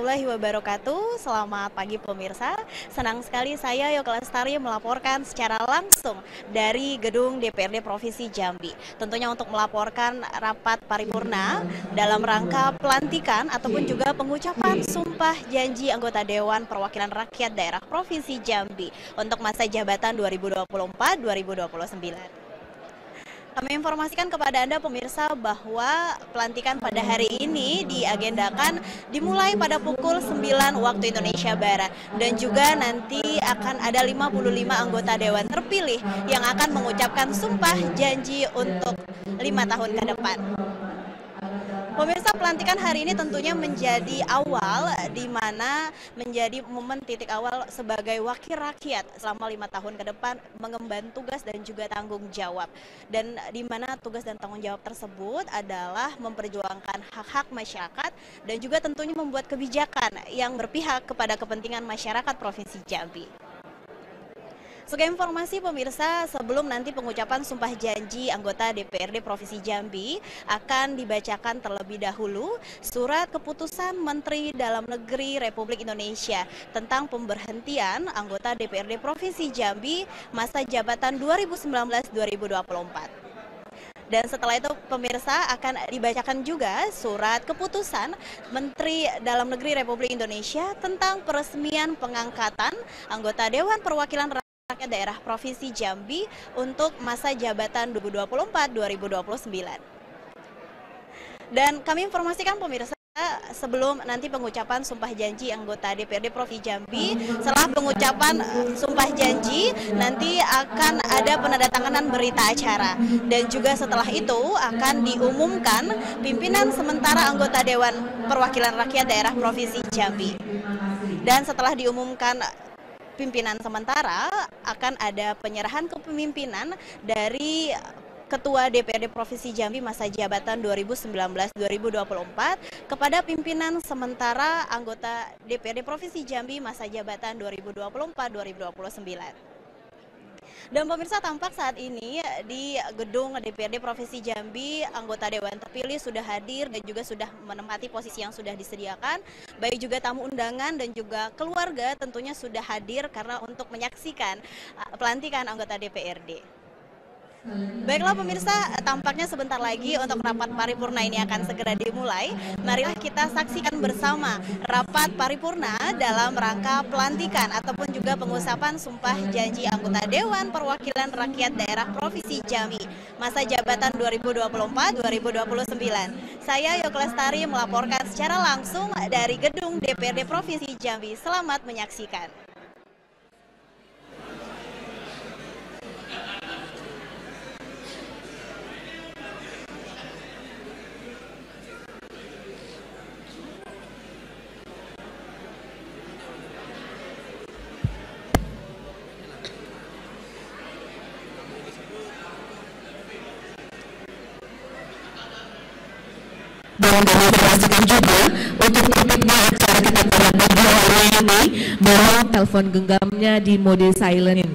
warahmatullahi wabarakatuh. Selamat pagi pemirsa. Senang sekali saya Yoke Lestari melaporkan secara langsung dari gedung DPRD Provinsi Jambi. Tentunya untuk melaporkan rapat paripurna dalam rangka pelantikan ataupun juga pengucapan sumpah janji anggota Dewan Perwakilan Rakyat Daerah Provinsi Jambi untuk masa jabatan 2024-2029. Kami informasikan kepada Anda pemirsa bahwa pelantikan pada hari ini diagendakan dimulai pada pukul 9 waktu Indonesia Barat dan juga nanti akan ada 55 anggota dewan terpilih yang akan mengucapkan sumpah janji untuk lima tahun ke depan. Pemirsa pelantikan hari ini tentunya menjadi awal di mana menjadi momen titik awal sebagai wakil rakyat selama lima tahun ke depan mengemban tugas dan juga tanggung jawab. Dan di mana tugas dan tanggung jawab tersebut adalah memperjuangkan hak-hak masyarakat dan juga tentunya membuat kebijakan yang berpihak kepada kepentingan masyarakat Provinsi Jambi. Sebagai informasi pemirsa, sebelum nanti pengucapan sumpah janji anggota DPRD Provinsi Jambi akan dibacakan terlebih dahulu surat keputusan Menteri Dalam Negeri Republik Indonesia tentang pemberhentian anggota DPRD Provinsi Jambi masa jabatan 2019-2024. Dan setelah itu pemirsa akan dibacakan juga surat keputusan Menteri Dalam Negeri Republik Indonesia tentang peresmian pengangkatan anggota Dewan Perwakilan Rakyat daerah Provinsi Jambi untuk masa jabatan 2024-2029. Dan kami informasikan pemirsa sebelum nanti pengucapan sumpah janji anggota DPRD Provinsi Jambi setelah pengucapan sumpah janji nanti akan ada penandatanganan berita acara dan juga setelah itu akan diumumkan pimpinan sementara anggota Dewan Perwakilan Rakyat Daerah Provinsi Jambi dan setelah diumumkan pimpinan sementara akan ada penyerahan kepemimpinan dari Ketua DPRD Provinsi Jambi masa jabatan 2019-2024 kepada pimpinan sementara anggota DPRD Provinsi Jambi masa jabatan 2024-2029. Dan pemirsa tampak saat ini di gedung DPRD Provinsi Jambi, anggota Dewan terpilih sudah hadir dan juga sudah menempati posisi yang sudah disediakan. Baik juga tamu undangan dan juga keluarga tentunya sudah hadir karena untuk menyaksikan eh, pelantikan anggota DPRD. Baiklah pemirsa, tampaknya sebentar lagi untuk rapat paripurna ini akan segera dimulai. Marilah kita saksikan bersama rapat paripurna dalam rangka pelantikan ataupun juga pengusapan sumpah janji anggota Dewan Perwakilan Rakyat Daerah Provinsi Jambi masa jabatan 2024-2029. Saya Yokelestari Lestari melaporkan secara langsung dari gedung DPRD Provinsi Jambi. Selamat menyaksikan. dan informasikan juga untuk topiknya acara kita pada pagi hari ini bahwa telepon genggamnya di mode silent.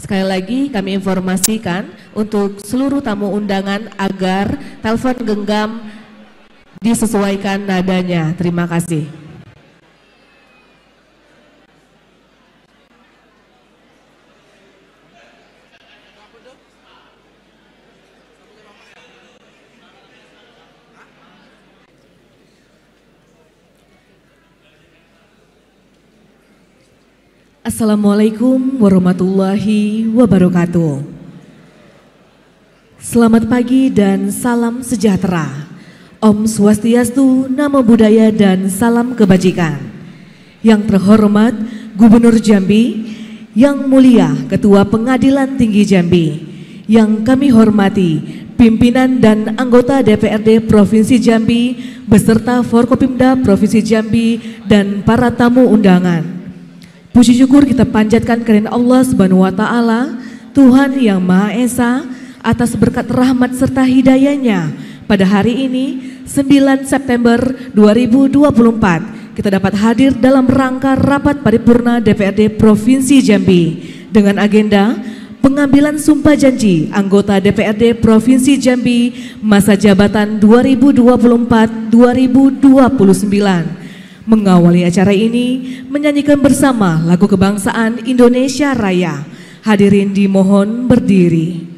Sekali lagi kami informasikan untuk seluruh tamu undangan agar telepon genggam disesuaikan nadanya. Terima kasih. Assalamualaikum warahmatullahi wabarakatuh. Selamat pagi dan salam sejahtera. Om Swastiastu, Namo Buddhaya dan salam kebajikan. Yang terhormat Gubernur Jambi, yang mulia Ketua Pengadilan Tinggi Jambi, yang kami hormati pimpinan dan anggota DPRD Provinsi Jambi beserta Forkopimda Provinsi Jambi dan para tamu undangan. Puji syukur kita panjatkan kerana Allah Subhanahu wa taala, Tuhan yang Maha Esa atas berkat rahmat serta hidayahnya pada hari ini 9 September 2024 kita dapat hadir dalam rangka rapat paripurna DPRD Provinsi Jambi dengan agenda pengambilan sumpah janji anggota DPRD Provinsi Jambi masa jabatan 2024-2029. Mengawali acara ini, menyanyikan bersama lagu kebangsaan Indonesia Raya. Hadirin dimohon berdiri.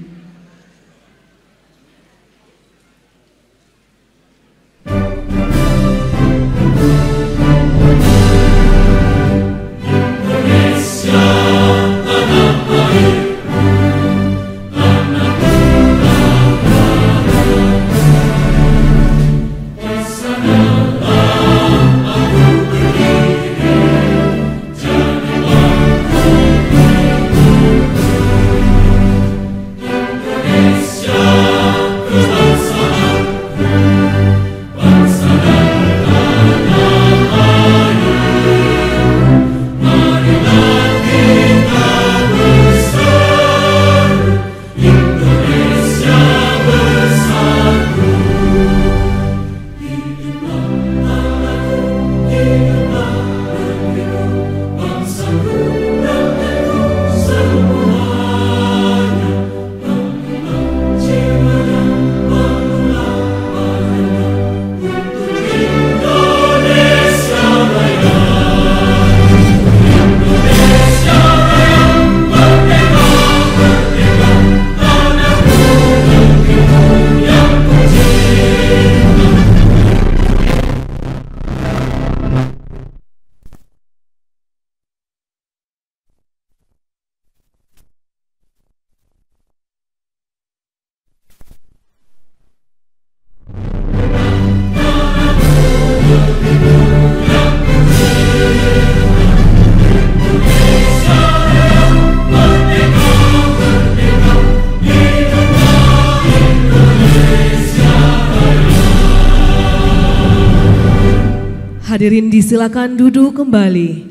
Silakan duduk kembali.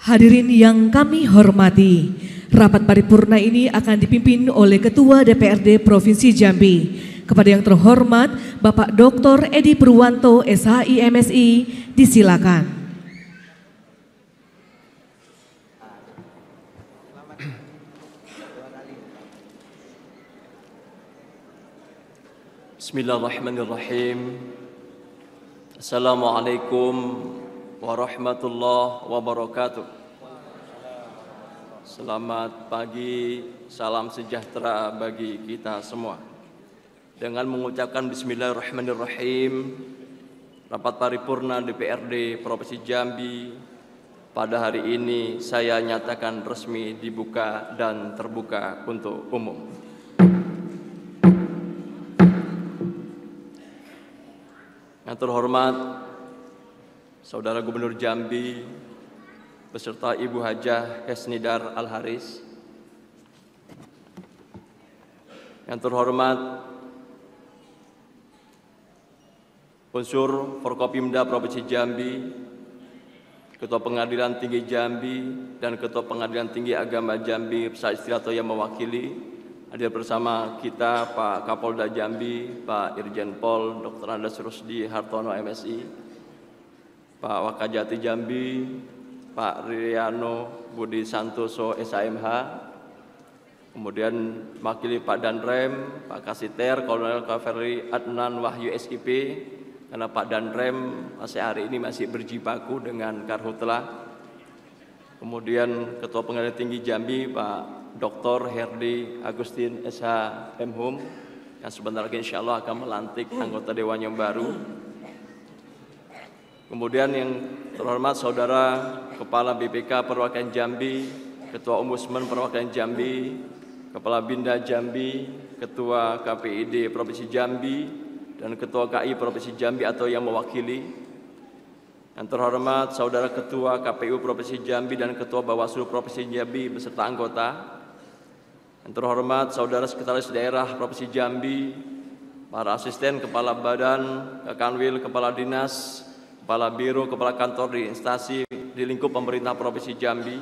Hadirin yang kami hormati, rapat paripurna ini akan dipimpin oleh Ketua DPRD Provinsi Jambi. Kepada yang terhormat, Bapak Dr. Edi Purwanto, SHI MSI, disilakan. Bismillahirrahmanirrahim. Assalamualaikum warahmatullahi wabarakatuh. Selamat pagi, salam sejahtera bagi kita semua. Dengan mengucapkan bismillahirrahmanirrahim, rapat paripurna DPRD Provinsi Jambi pada hari ini saya nyatakan resmi dibuka dan terbuka untuk umum. Yang terhormat Saudara Gubernur Jambi beserta Ibu Hajah Hesnidar Al Haris. Yang terhormat unsur Forkopimda Provinsi Jambi, Ketua Pengadilan Tinggi Jambi dan Ketua Pengadilan Tinggi Agama Jambi istirahat yang mewakili Hadir bersama kita Pak Kapolda Jambi, Pak Irjen Pol Dr. Andes Rusdi Hartono MSI, Pak Wakajati Jambi, Pak Riano Budi Santoso SAMH, kemudian makili Pak Danrem, Pak Kasiter, Kolonel Kaveri Adnan Wahyu SIP, karena Pak Danrem masih hari ini masih berjibaku dengan Karhutla. Kemudian Ketua Pengadilan Tinggi Jambi Pak Dr. Herdi Agustin SH Mhum yang sebentar lagi insya Allah akan melantik anggota Dewan yang baru. Kemudian yang terhormat Saudara Kepala BPK Perwakilan Jambi, Ketua Ombudsman Perwakilan Jambi, Kepala Binda Jambi, Ketua KPID Provinsi Jambi, dan Ketua KI Provinsi Jambi atau yang mewakili yang terhormat Saudara Ketua KPU Provinsi Jambi dan Ketua Bawaslu Provinsi Jambi beserta anggota, yang terhormat Saudara Sekretaris Daerah Provinsi Jambi, para asisten kepala badan, kanwil, kepala dinas, kepala biro, kepala kantor di instansi di lingkup pemerintah Provinsi Jambi.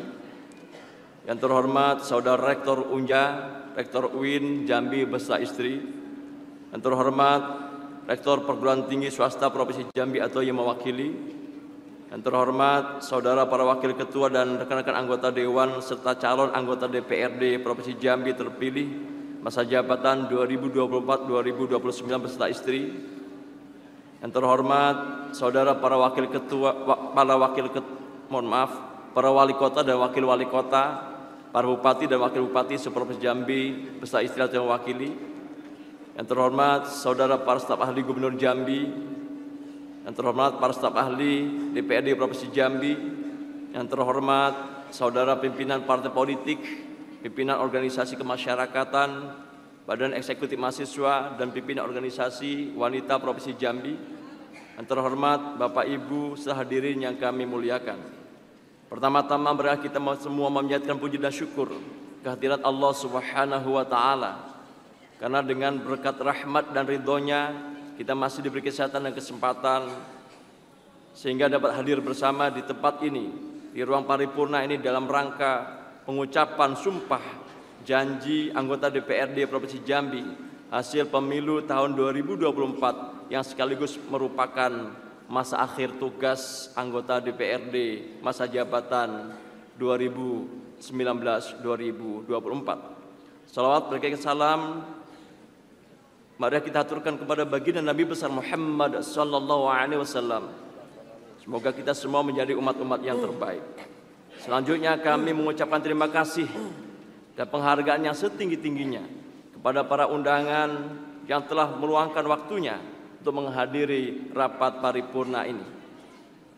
Yang terhormat Saudara Rektor Unja, Rektor UIN Jambi beserta istri. Yang terhormat Rektor Perguruan Tinggi Swasta Provinsi Jambi atau yang mewakili, yang terhormat Saudara para Wakil Ketua dan rekan-rekan anggota Dewan serta calon anggota DPRD Provinsi Jambi terpilih masa jabatan 2024-2029 beserta istri. Yang terhormat Saudara para Wakil Ketua, para Wakil Ketua, mohon maaf, para Wali Kota dan Wakil Wali Kota, para Bupati dan Wakil Bupati Seprovinsi Jambi beserta istri yang mewakili. Yang terhormat Saudara para Staf Ahli Gubernur Jambi, yang terhormat para staf ahli DPRD Provinsi Jambi, yang terhormat saudara pimpinan partai politik, pimpinan organisasi kemasyarakatan, Badan Eksekutif Mahasiswa dan pimpinan organisasi wanita Provinsi Jambi, yang terhormat Bapak Ibu sehadirin yang kami muliakan. Pertama-tama berakhir kita semua memanjatkan puji dan syukur kehadirat Allah Subhanahu wa taala. Karena dengan berkat rahmat dan ridhonya kita masih diberi kesehatan dan kesempatan sehingga dapat hadir bersama di tempat ini, di ruang paripurna ini dalam rangka pengucapan sumpah janji anggota DPRD Provinsi Jambi hasil pemilu tahun 2024 yang sekaligus merupakan masa akhir tugas anggota DPRD masa jabatan 2019-2024. Salawat berkaitan salam Mari kita aturkan kepada baginda Nabi besar Muhammad sallallahu alaihi wasallam. Semoga kita semua menjadi umat-umat yang terbaik. Selanjutnya kami mengucapkan terima kasih dan penghargaan yang setinggi-tingginya kepada para undangan yang telah meluangkan waktunya untuk menghadiri rapat paripurna ini.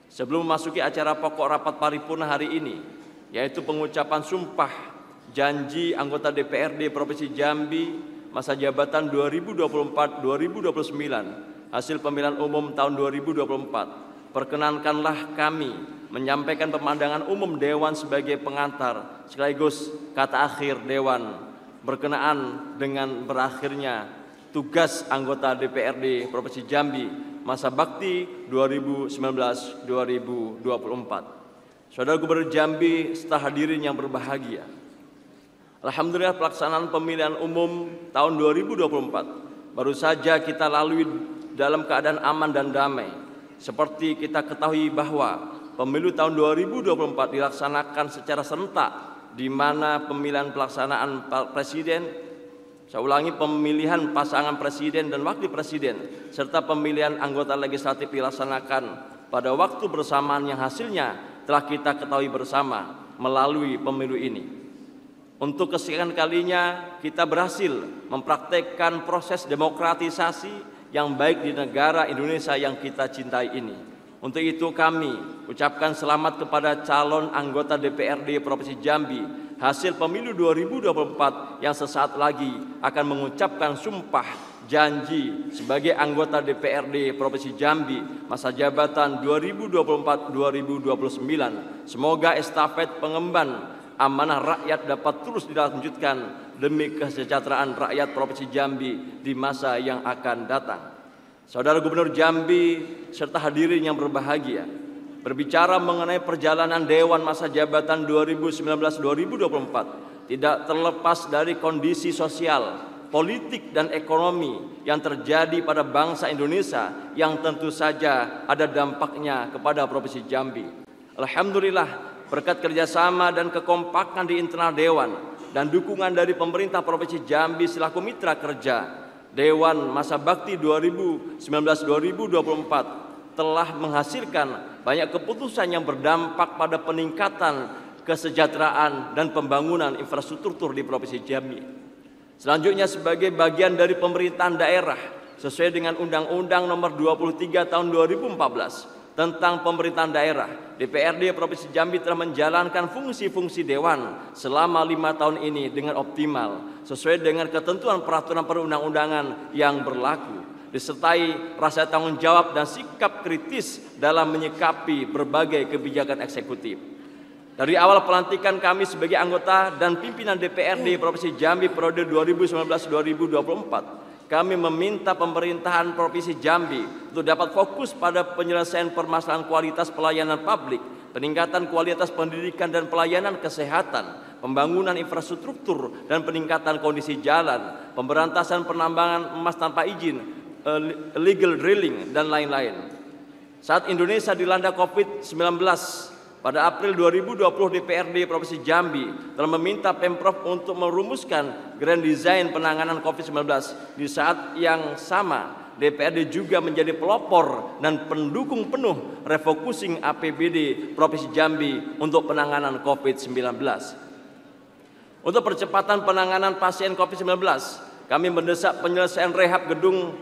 Sebelum memasuki acara pokok rapat paripurna hari ini, yaitu pengucapan sumpah janji anggota DPRD Provinsi Jambi masa jabatan 2024-2029 hasil pemilihan umum tahun 2024 perkenankanlah kami menyampaikan pemandangan umum Dewan sebagai pengantar sekaligus kata akhir Dewan berkenaan dengan berakhirnya tugas anggota DPRD Provinsi Jambi masa bakti 2019-2024. Saudara Gubernur Jambi setelah hadirin yang berbahagia, Alhamdulillah pelaksanaan pemilihan umum tahun 2024 baru saja kita lalui dalam keadaan aman dan damai. Seperti kita ketahui bahwa pemilu tahun 2024 dilaksanakan secara serentak di mana pemilihan pelaksanaan presiden saya ulangi pemilihan pasangan presiden dan wakil presiden serta pemilihan anggota legislatif dilaksanakan pada waktu bersamaan yang hasilnya telah kita ketahui bersama melalui pemilu ini. Untuk kesekian kalinya kita berhasil mempraktekkan proses demokratisasi yang baik di negara Indonesia yang kita cintai ini. Untuk itu kami ucapkan selamat kepada calon anggota DPRD Provinsi Jambi hasil pemilu 2024 yang sesaat lagi akan mengucapkan sumpah janji sebagai anggota DPRD Provinsi Jambi masa jabatan 2024-2029. Semoga estafet pengemban amanah rakyat dapat terus dilanjutkan demi kesejahteraan rakyat Provinsi Jambi di masa yang akan datang. Saudara Gubernur Jambi serta hadirin yang berbahagia, berbicara mengenai perjalanan Dewan masa jabatan 2019-2024 tidak terlepas dari kondisi sosial, politik dan ekonomi yang terjadi pada bangsa Indonesia yang tentu saja ada dampaknya kepada Provinsi Jambi. Alhamdulillah berkat kerjasama dan kekompakan di internal Dewan dan dukungan dari pemerintah Provinsi Jambi selaku mitra kerja Dewan Masa Bakti 2019-2024 telah menghasilkan banyak keputusan yang berdampak pada peningkatan kesejahteraan dan pembangunan infrastruktur di Provinsi Jambi. Selanjutnya sebagai bagian dari pemerintahan daerah sesuai dengan Undang-Undang Nomor 23 Tahun 2014 tentang pemerintahan daerah, DPRD Provinsi Jambi telah menjalankan fungsi-fungsi dewan selama lima tahun ini dengan optimal, sesuai dengan ketentuan peraturan perundang-undangan yang berlaku, disertai rasa tanggung jawab dan sikap kritis dalam menyikapi berbagai kebijakan eksekutif. Dari awal pelantikan kami sebagai anggota dan pimpinan DPRD ya. Provinsi Jambi periode 2019-2024, kami meminta pemerintahan Provinsi Jambi untuk dapat fokus pada penyelesaian permasalahan kualitas pelayanan publik, peningkatan kualitas pendidikan dan pelayanan kesehatan, pembangunan infrastruktur dan peningkatan kondisi jalan, pemberantasan penambangan emas tanpa izin, eh, legal drilling, dan lain-lain. Saat Indonesia dilanda COVID-19, pada April 2020 DPRD Provinsi Jambi telah meminta Pemprov untuk merumuskan grand design penanganan COVID-19 di saat yang sama DPRD juga menjadi pelopor dan pendukung penuh refocusing APBD Provinsi Jambi untuk penanganan COVID-19. Untuk percepatan penanganan pasien COVID-19, kami mendesak penyelesaian rehab gedung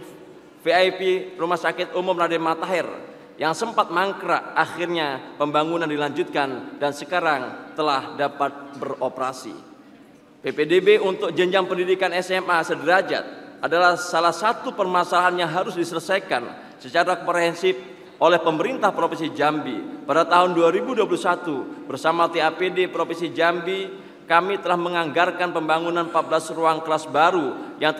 VIP Rumah Sakit Umum Raden Matahir yang sempat mangkrak akhirnya pembangunan dilanjutkan dan sekarang telah dapat beroperasi. PPDB untuk jenjang pendidikan SMA sederajat adalah salah satu permasalahan yang harus diselesaikan secara komprehensif oleh pemerintah Provinsi Jambi pada tahun 2021 bersama TAPD Provinsi Jambi kami telah menganggarkan pembangunan 14 ruang kelas baru yang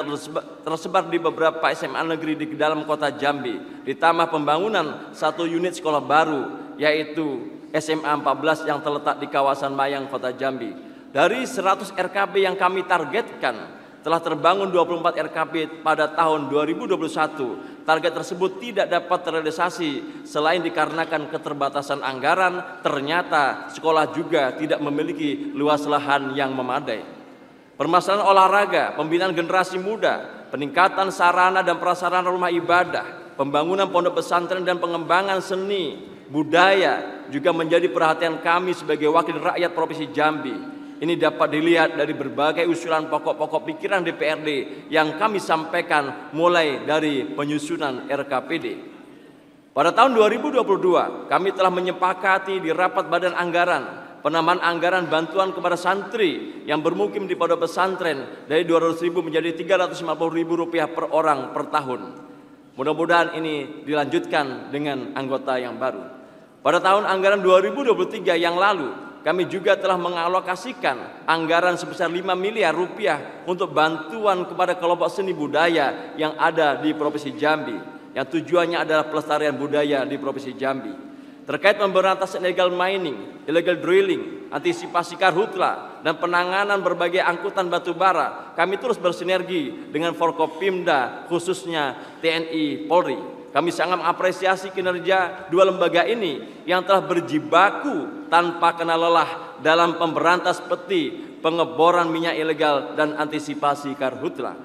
tersebar di beberapa SMA negeri di dalam kota Jambi. Ditambah pembangunan satu unit sekolah baru, yaitu SMA 14 yang terletak di kawasan Mayang, kota Jambi. Dari 100 RKB yang kami targetkan, telah terbangun 24 RKP pada tahun 2021. Target tersebut tidak dapat terrealisasi selain dikarenakan keterbatasan anggaran, ternyata sekolah juga tidak memiliki luas lahan yang memadai. Permasalahan olahraga, pembinaan generasi muda, peningkatan sarana dan prasarana rumah ibadah, pembangunan pondok pesantren dan pengembangan seni, budaya juga menjadi perhatian kami sebagai wakil rakyat Provinsi Jambi ini dapat dilihat dari berbagai usulan pokok-pokok pikiran DPRD yang kami sampaikan mulai dari penyusunan RKPD. Pada tahun 2022, kami telah menyepakati di rapat badan anggaran penambahan anggaran bantuan kepada santri yang bermukim di pondok pesantren dari 200 ribu menjadi 350 ribu rupiah per orang per tahun. Mudah-mudahan ini dilanjutkan dengan anggota yang baru. Pada tahun anggaran 2023 yang lalu, kami juga telah mengalokasikan anggaran sebesar 5 miliar rupiah untuk bantuan kepada kelompok seni budaya yang ada di Provinsi Jambi yang tujuannya adalah pelestarian budaya di Provinsi Jambi terkait pemberantasan illegal mining, illegal drilling, antisipasi karhutla, dan penanganan berbagai angkutan batu bara, kami terus bersinergi dengan Forkopimda, khususnya TNI Polri. Kami sangat mengapresiasi kinerja dua lembaga ini yang telah berjibaku tanpa kena lelah dalam pemberantas peti, pengeboran minyak ilegal dan antisipasi karhutla.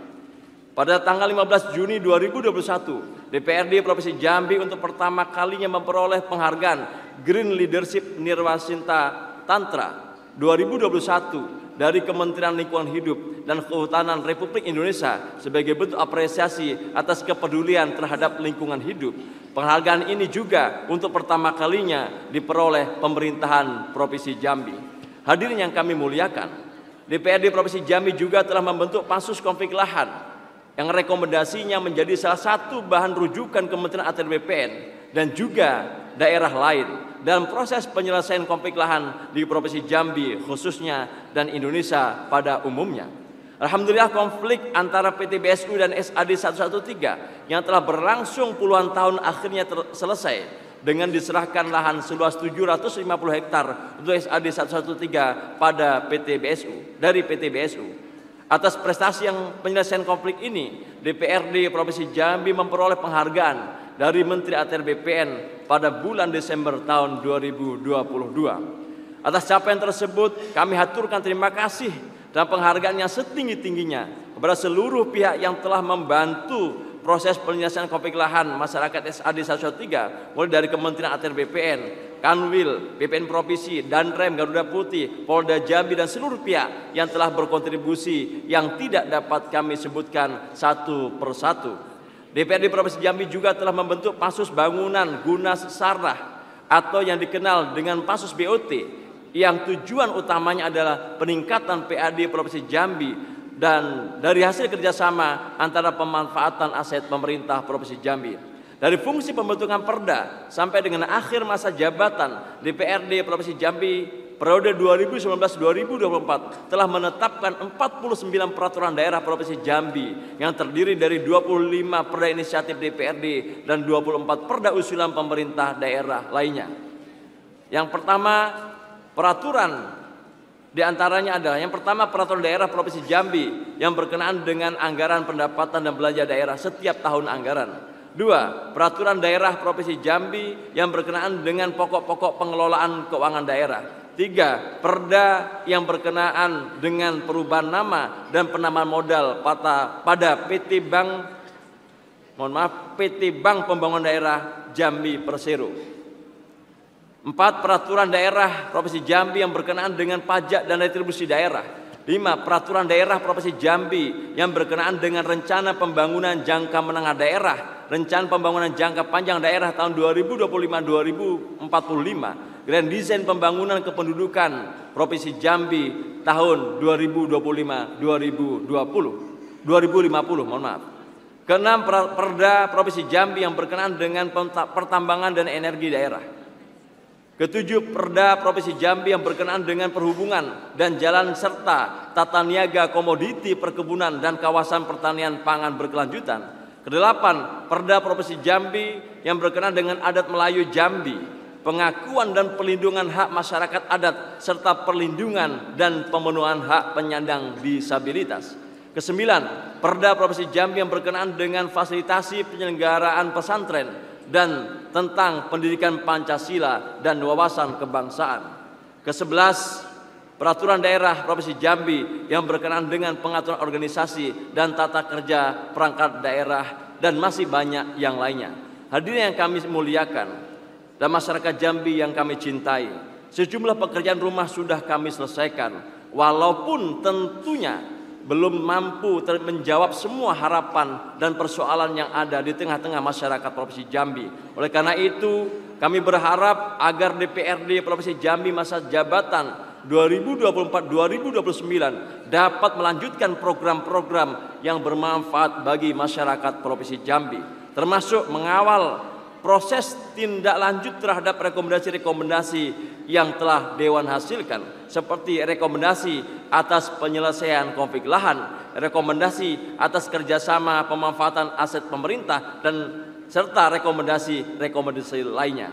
Pada tanggal 15 Juni 2021, DPRD Provinsi Jambi untuk pertama kalinya memperoleh penghargaan Green Leadership Nirwasinta Tantra 2021 dari Kementerian Lingkungan Hidup dan Kehutanan Republik Indonesia sebagai bentuk apresiasi atas kepedulian terhadap lingkungan hidup. Penghargaan ini juga untuk pertama kalinya diperoleh pemerintahan Provinsi Jambi. Hadirin yang kami muliakan, DPRD Provinsi Jambi juga telah membentuk pansus konflik lahan yang rekomendasinya menjadi salah satu bahan rujukan Kementerian ATR BPN dan juga daerah lain dalam proses penyelesaian konflik lahan di Provinsi Jambi khususnya dan Indonesia pada umumnya. Alhamdulillah konflik antara PT BSU dan SAD 113 yang telah berlangsung puluhan tahun akhirnya selesai dengan diserahkan lahan seluas 750 hektar untuk SAD 113 pada PT BSU dari PT BSU. Atas prestasi yang penyelesaian konflik ini, DPRD Provinsi Jambi memperoleh penghargaan dari Menteri ATR BPN pada bulan Desember tahun 2022. Atas capaian tersebut, kami haturkan terima kasih dan penghargaan yang setinggi-tingginya kepada seluruh pihak yang telah membantu proses penyelesaian konflik lahan masyarakat SAD 103 mulai dari Kementerian ATR BPN, Kanwil, BPN Provinsi, dan Rem Garuda Putih, Polda Jambi dan seluruh pihak yang telah berkontribusi yang tidak dapat kami sebutkan satu persatu. DPRD Provinsi Jambi juga telah membentuk pasus bangunan guna sarah atau yang dikenal dengan pasus BOT yang tujuan utamanya adalah peningkatan PAD Provinsi Jambi dan dari hasil kerjasama antara pemanfaatan aset pemerintah Provinsi Jambi. Dari fungsi pembentukan perda sampai dengan akhir masa jabatan DPRD Provinsi Jambi periode 2019-2024 telah menetapkan 49 peraturan daerah Provinsi Jambi yang terdiri dari 25 perda inisiatif DPRD dan 24 perda usulan pemerintah daerah lainnya. Yang pertama, peraturan di antaranya adalah yang pertama peraturan daerah Provinsi Jambi yang berkenaan dengan anggaran pendapatan dan belanja daerah setiap tahun anggaran. Dua, peraturan daerah Provinsi Jambi yang berkenaan dengan pokok-pokok pengelolaan keuangan daerah. Tiga, perda yang berkenaan dengan perubahan nama dan penamaan modal pada, pada PT Bank mohon maaf PT Bank Pembangunan Daerah Jambi Persero. Empat, peraturan daerah Provinsi Jambi yang berkenaan dengan pajak dan retribusi daerah. Lima, peraturan daerah Provinsi Jambi yang berkenaan dengan rencana pembangunan jangka menengah daerah, rencana pembangunan jangka panjang daerah tahun 2025-2045 Grand Design Pembangunan Kependudukan Provinsi Jambi tahun 2025 2020 2050 mohon maaf. Keenam Perda Provinsi Jambi yang berkenaan dengan pertambangan dan energi daerah. Ketujuh Perda Provinsi Jambi yang berkenaan dengan perhubungan dan jalan serta tata niaga komoditi perkebunan dan kawasan pertanian pangan berkelanjutan. Kedelapan, Perda Provinsi Jambi yang berkenaan dengan adat Melayu Jambi pengakuan dan perlindungan hak masyarakat adat serta perlindungan dan pemenuhan hak penyandang disabilitas. Kesembilan, Perda Provinsi Jambi yang berkenaan dengan fasilitasi penyelenggaraan pesantren dan tentang pendidikan Pancasila dan wawasan kebangsaan. Kesebelas, Peraturan Daerah Provinsi Jambi yang berkenaan dengan pengaturan organisasi dan tata kerja perangkat daerah dan masih banyak yang lainnya. Hadirin yang kami muliakan, dan masyarakat Jambi yang kami cintai. Sejumlah pekerjaan rumah sudah kami selesaikan, walaupun tentunya belum mampu menjawab semua harapan dan persoalan yang ada di tengah-tengah masyarakat Provinsi Jambi. Oleh karena itu, kami berharap agar DPRD Provinsi Jambi masa jabatan 2024-2029 dapat melanjutkan program-program yang bermanfaat bagi masyarakat Provinsi Jambi, termasuk mengawal proses tindak lanjut terhadap rekomendasi-rekomendasi yang telah Dewan hasilkan seperti rekomendasi atas penyelesaian konflik lahan, rekomendasi atas kerjasama pemanfaatan aset pemerintah dan serta rekomendasi-rekomendasi lainnya.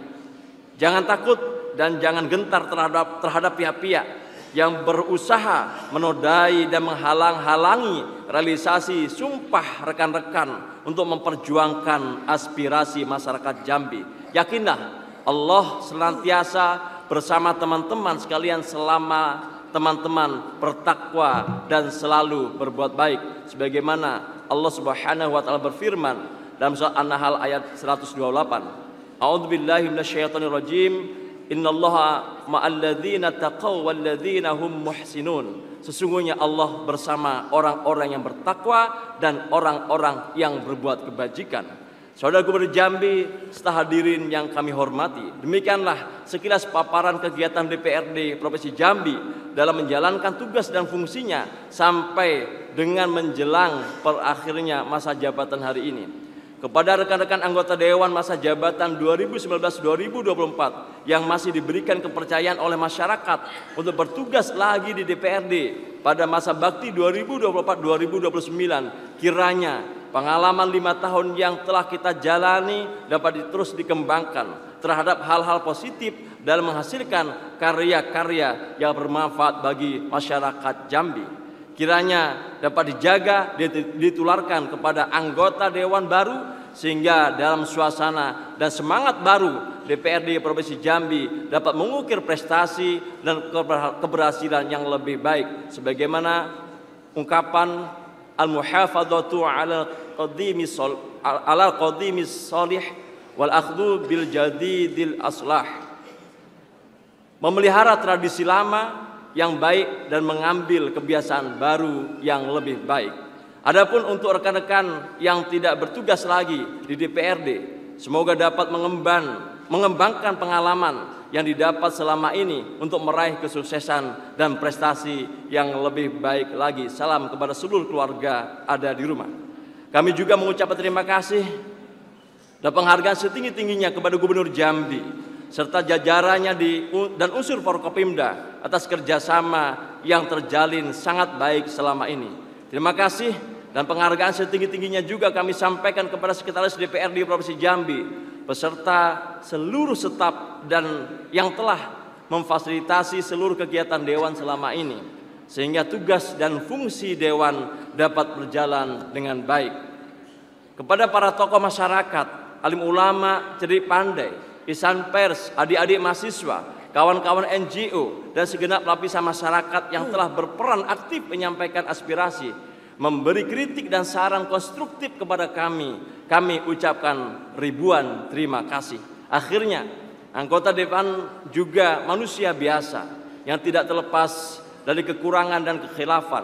Jangan takut dan jangan gentar terhadap terhadap pihak-pihak yang berusaha menodai dan menghalang-halangi realisasi sumpah rekan-rekan untuk memperjuangkan aspirasi masyarakat Jambi. Yakinlah Allah senantiasa bersama teman-teman sekalian selama teman-teman bertakwa dan selalu berbuat baik sebagaimana Allah Subhanahu wa taala berfirman dalam surat An-Nahl ayat 128. A'udzubillahi minasyaitonirrajim. Innallaha ma'alladzina taqaw walladzina hum muhsinun. Sesungguhnya Allah bersama orang-orang yang bertakwa dan orang-orang yang berbuat kebajikan. Saudara Gubernur Jambi, setelah hadirin yang kami hormati. Demikianlah sekilas paparan kegiatan DPRD Provinsi Jambi dalam menjalankan tugas dan fungsinya sampai dengan menjelang perakhirnya masa jabatan hari ini. Kepada rekan-rekan anggota Dewan masa jabatan 2019-2024, yang masih diberikan kepercayaan oleh masyarakat untuk bertugas lagi di DPRD pada masa bakti 2024-2029 kiranya pengalaman lima tahun yang telah kita jalani dapat terus dikembangkan terhadap hal-hal positif dalam menghasilkan karya-karya yang bermanfaat bagi masyarakat Jambi. Kiranya dapat dijaga, ditularkan kepada anggota dewan baru sehingga dalam suasana dan semangat baru DPRD Provinsi Jambi dapat mengukir prestasi dan keberhasilan yang lebih baik sebagaimana ungkapan al-muhafadzatu ala qadimi ala qadimi salih wal akhdhu bil jadidil aslah memelihara tradisi lama yang baik dan mengambil kebiasaan baru yang lebih baik Adapun untuk rekan-rekan yang tidak bertugas lagi di DPRD, semoga dapat mengemban, mengembangkan pengalaman yang didapat selama ini untuk meraih kesuksesan dan prestasi yang lebih baik lagi. Salam kepada seluruh keluarga ada di rumah. Kami juga mengucapkan terima kasih dan penghargaan setinggi-tingginya kepada Gubernur Jambi serta jajarannya di, dan unsur Forkopimda atas kerjasama yang terjalin sangat baik selama ini. Terima kasih dan penghargaan setinggi-tingginya juga kami sampaikan kepada sekretaris DPR di Provinsi Jambi beserta seluruh staf dan yang telah memfasilitasi seluruh kegiatan dewan selama ini sehingga tugas dan fungsi dewan dapat berjalan dengan baik. Kepada para tokoh masyarakat, alim ulama, cerdik pandai, isan pers, adik-adik mahasiswa, kawan-kawan NGO dan segenap lapisan masyarakat yang telah berperan aktif menyampaikan aspirasi memberi kritik dan saran konstruktif kepada kami. Kami ucapkan ribuan terima kasih. Akhirnya, anggota dewan juga manusia biasa yang tidak terlepas dari kekurangan dan kekhilafan.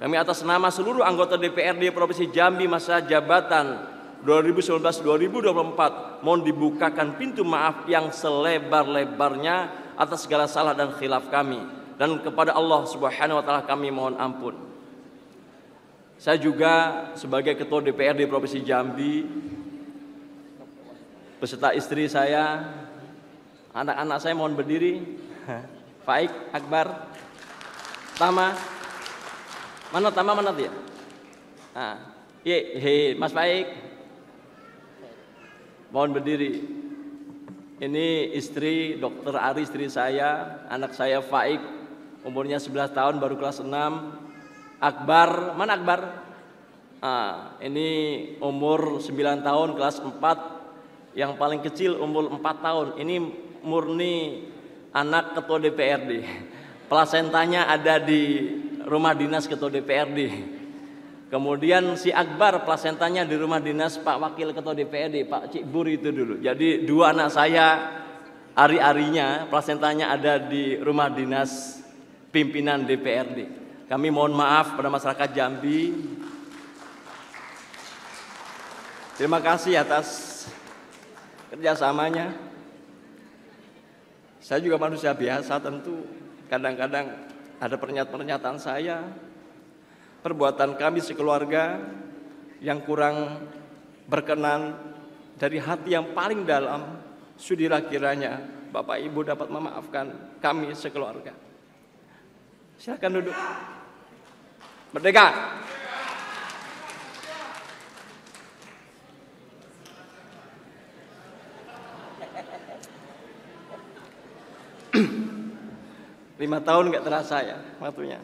Kami atas nama seluruh anggota DPRD Provinsi Jambi masa jabatan 2019-2024 mohon dibukakan pintu maaf yang selebar-lebarnya atas segala salah dan khilaf kami dan kepada Allah Subhanahu wa taala kami mohon ampun. Saya juga sebagai ketua DPRD Provinsi Jambi beserta istri saya, anak-anak saya mohon berdiri. Faik, Akbar, Tama. Mana Tama mana dia? Nah, Ye, he, Mas Faik. Mohon berdiri. Ini istri Dokter Ari istri saya, anak saya Faik, umurnya 11 tahun baru kelas 6, Akbar, mana Akbar? Ah, ini umur 9 tahun kelas 4 yang paling kecil umur 4 tahun. Ini murni anak ketua DPRD. Plasentanya ada di rumah dinas ketua DPRD. Kemudian si Akbar plasentanya di rumah dinas Pak Wakil Ketua DPRD, Pak Cik Buri itu dulu. Jadi dua anak saya ari-arinya plasentanya ada di rumah dinas pimpinan DPRD. Kami mohon maaf pada masyarakat Jambi. Terima kasih atas kerjasamanya. Saya juga manusia biasa tentu. Kadang-kadang ada pernyataan-pernyataan saya, perbuatan kami sekeluarga yang kurang berkenan dari hati yang paling dalam. Sudilah kiranya Bapak Ibu dapat memaafkan kami sekeluarga. Silahkan duduk. Merdeka! Lima tahun nggak terasa ya waktunya.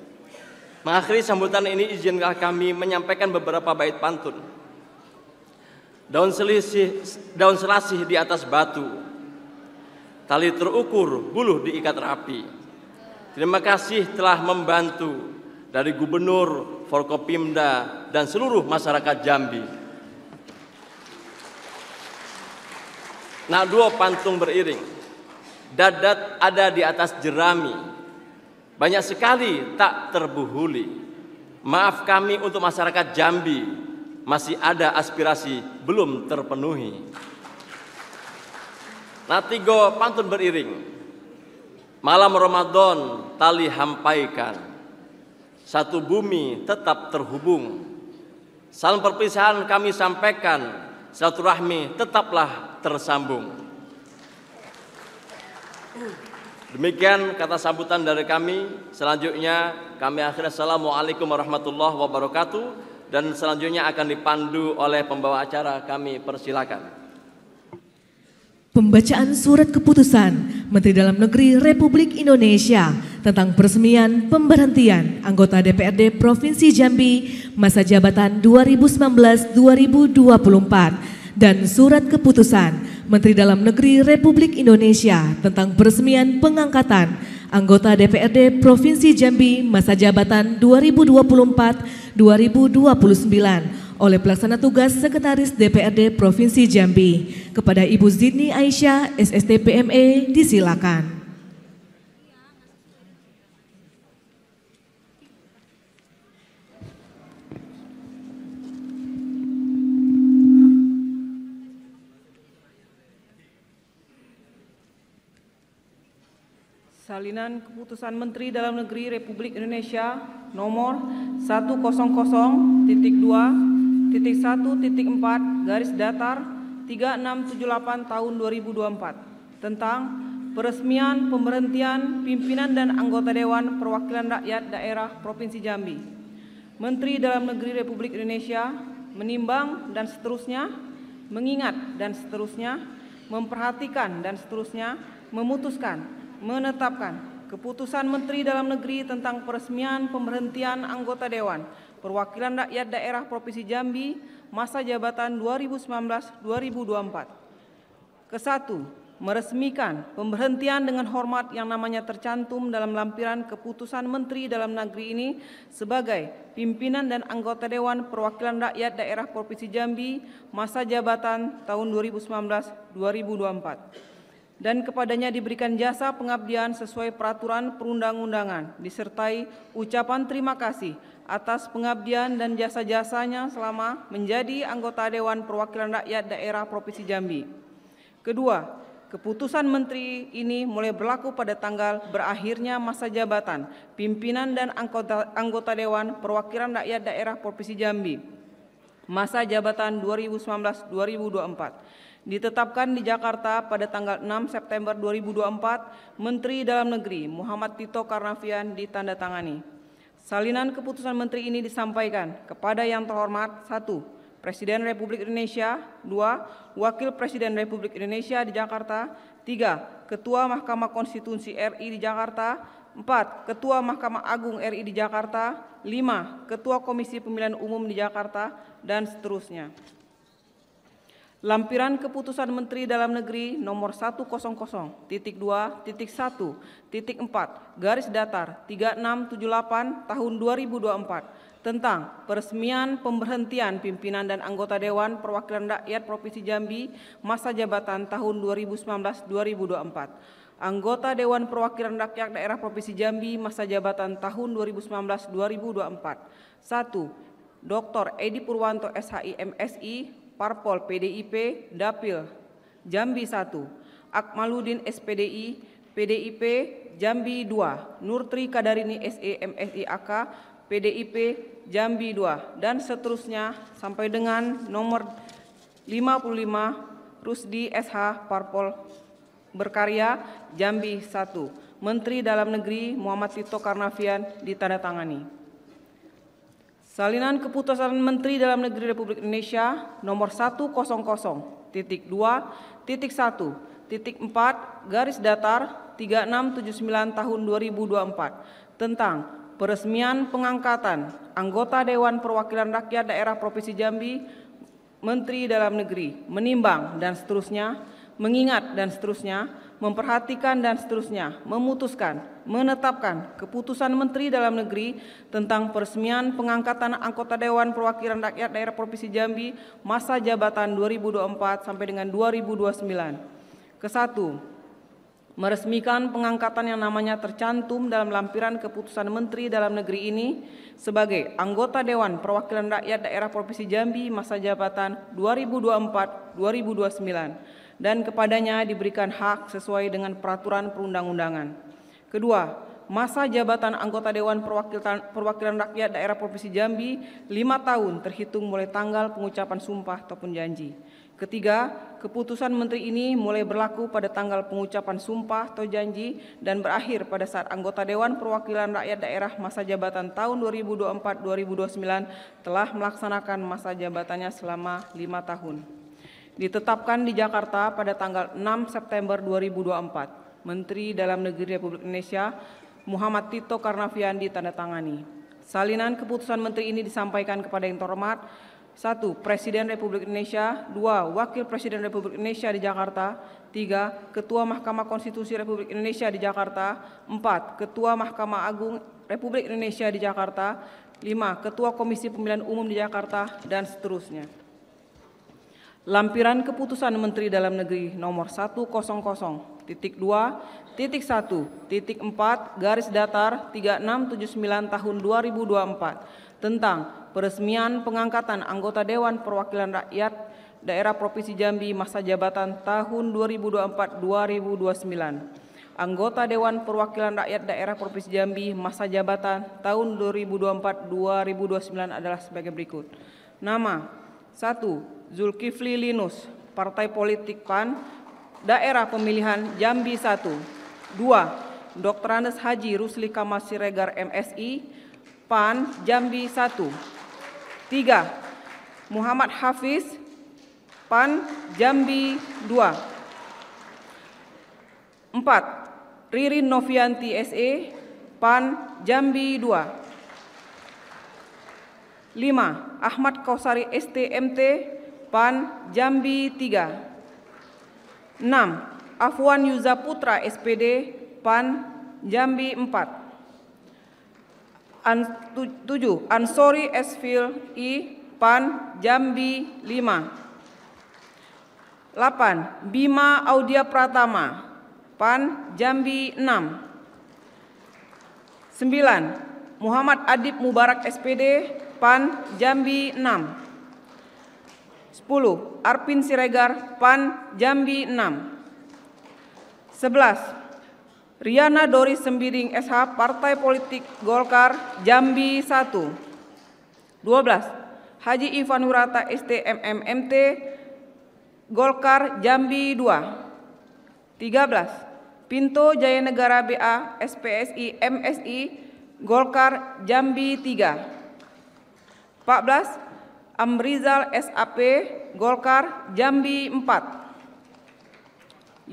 Mengakhiri sambutan ini izinkan kami menyampaikan beberapa bait pantun. Daun selisih, daun selasih di atas batu. Tali terukur, buluh diikat rapi. Terima kasih telah membantu dari Gubernur, Forkopimda, dan seluruh masyarakat Jambi. Nah, dua pantung beriring. Dadat ada di atas jerami. Banyak sekali tak terbuhuli. Maaf kami untuk masyarakat Jambi, masih ada aspirasi belum terpenuhi. Nah, tiga pantun beriring. Malam Ramadan tali hampaikan satu bumi tetap terhubung. Salam perpisahan kami sampaikan, Satu rahmi tetaplah tersambung. Demikian kata sambutan dari kami. Selanjutnya kami akhirnya Assalamualaikum warahmatullahi wabarakatuh dan selanjutnya akan dipandu oleh pembawa acara kami persilakan. Pembacaan surat keputusan Menteri Dalam Negeri Republik Indonesia tentang peresmian pemberhentian anggota DPRD Provinsi Jambi masa jabatan 2019-2024 dan surat keputusan Menteri Dalam Negeri Republik Indonesia tentang peresmian pengangkatan anggota DPRD Provinsi Jambi masa jabatan 2024-2029 oleh pelaksana tugas Sekretaris DPRD Provinsi Jambi kepada Ibu Zidni Aisyah SST SSTPME disilakan. Salinan Keputusan Menteri Dalam Negeri Republik Indonesia nomor 100.2.1.4 garis datar 3678 tahun 2024 tentang peresmian pemberhentian pimpinan dan anggota Dewan Perwakilan Rakyat Daerah Provinsi Jambi. Menteri Dalam Negeri Republik Indonesia menimbang dan seterusnya, mengingat dan seterusnya, memperhatikan dan seterusnya, memutuskan menetapkan keputusan Menteri Dalam Negeri tentang peresmian pemberhentian anggota Dewan Perwakilan Rakyat Daerah Provinsi Jambi masa jabatan 2019-2024. Kesatu, meresmikan pemberhentian dengan hormat yang namanya tercantum dalam lampiran keputusan Menteri Dalam Negeri ini sebagai pimpinan dan anggota Dewan Perwakilan Rakyat Daerah Provinsi Jambi masa jabatan tahun 2019-2024 dan kepadanya diberikan jasa pengabdian sesuai peraturan perundang-undangan disertai ucapan terima kasih atas pengabdian dan jasa-jasanya selama menjadi anggota Dewan Perwakilan Rakyat Daerah Provinsi Jambi. Kedua, keputusan menteri ini mulai berlaku pada tanggal berakhirnya masa jabatan pimpinan dan anggota, anggota Dewan Perwakilan Rakyat Daerah Provinsi Jambi masa jabatan 2019-2024 ditetapkan di Jakarta pada tanggal 6 September 2024, Menteri Dalam Negeri Muhammad Tito Karnavian ditandatangani. Salinan keputusan Menteri ini disampaikan kepada yang terhormat 1. Presiden Republik Indonesia 2. Wakil Presiden Republik Indonesia di Jakarta 3. Ketua Mahkamah Konstitusi RI di Jakarta 4. Ketua Mahkamah Agung RI di Jakarta 5. Ketua Komisi Pemilihan Umum di Jakarta dan seterusnya. Lampiran Keputusan Menteri Dalam Negeri nomor 100.2.1.4 garis datar 3678 tahun 2024 tentang peresmian pemberhentian pimpinan dan anggota Dewan Perwakilan Rakyat Provinsi Jambi masa jabatan tahun 2019-2024 anggota Dewan Perwakilan Rakyat Daerah Provinsi Jambi masa jabatan tahun 2019-2024. 1. Dr. Edi Purwanto SHI MSI Parpol PDIP Dapil Jambi 1, Akmaludin SPDI PDIP Jambi 2, Nurtri Kadarini SE MSI AK PDIP Jambi 2 dan seterusnya sampai dengan nomor 55 Rusdi SH Parpol Berkarya Jambi 1. Menteri Dalam Negeri Muhammad Tito Karnavian ditandatangani. Salinan keputusan Menteri Dalam Negeri Republik Indonesia nomor 100 titik 2 titik 1 titik 4 garis datar 3679 tahun 2024 tentang peresmian pengangkatan anggota Dewan Perwakilan Rakyat Daerah Provinsi Jambi, Menteri Dalam Negeri, menimbang dan seterusnya, mengingat dan seterusnya, memperhatikan dan seterusnya, memutuskan, menetapkan keputusan Menteri Dalam Negeri tentang peresmian pengangkatan anggota Dewan Perwakilan Rakyat Daerah Provinsi Jambi masa jabatan 2024 sampai dengan 2029. Kesatu, meresmikan pengangkatan yang namanya tercantum dalam lampiran keputusan Menteri Dalam Negeri ini sebagai anggota Dewan Perwakilan Rakyat Daerah Provinsi Jambi masa jabatan 2024-2029 dan kepadanya diberikan hak sesuai dengan peraturan perundang-undangan. Kedua, masa jabatan anggota Dewan Perwakilan, Perwakilan Rakyat Daerah Provinsi Jambi lima tahun terhitung mulai tanggal pengucapan sumpah ataupun janji. Ketiga, keputusan menteri ini mulai berlaku pada tanggal pengucapan sumpah atau janji dan berakhir pada saat anggota Dewan Perwakilan Rakyat Daerah masa jabatan tahun 2024-2029 telah melaksanakan masa jabatannya selama lima tahun ditetapkan di Jakarta pada tanggal 6 September 2024, Menteri Dalam Negeri Republik Indonesia Muhammad Tito Karnavian ditandatangani. Salinan keputusan Menteri ini disampaikan kepada yang terhormat 1. Presiden Republik Indonesia dua Wakil Presiden Republik Indonesia di Jakarta tiga Ketua Mahkamah Konstitusi Republik Indonesia di Jakarta empat Ketua Mahkamah Agung Republik Indonesia di Jakarta lima Ketua Komisi Pemilihan Umum di Jakarta dan seterusnya. Lampiran keputusan Menteri Dalam Negeri nomor 100 titik 2 titik 1 titik 4 garis datar 3679 tahun 2024 tentang peresmian pengangkatan anggota Dewan Perwakilan Rakyat Daerah Provinsi Jambi masa jabatan tahun 2024-2029 anggota Dewan Perwakilan Rakyat Daerah Provinsi Jambi masa jabatan tahun 2024-2029 adalah sebagai berikut. Nama 1. Zulkifli Linus, Partai Politik PAN, Daerah Pemilihan Jambi 1. 2. Dr. Anes Haji Rusli Kamasiregar MSI, PAN Jambi 1. 3. Muhammad Hafiz, PAN Jambi 2. 4. Ririn Novianti SE, PAN Jambi 2. 5. Ahmad Kausari STMT, PAN Jambi 3. 6. Afwan Yuza Putra SPD PAN Jambi 4. An, 7. Ansori Esfil I PAN Jambi 5. 8. Bima Audia Pratama PAN Jambi 6. 9. Muhammad Adib Mubarak SPD PAN Jambi 6. 10. Arpin Siregar, PAN, Jambi 6. 11. Riana Dori Sembiring SH, Partai Politik Golkar, Jambi 1. 12. Haji Ivan Hurata MT Golkar, Jambi 2. 13. Pinto Jayanegara, BA, SPSI, MSI, Golkar, Jambi 3. 14. Amrizal SAP Golkar Jambi 4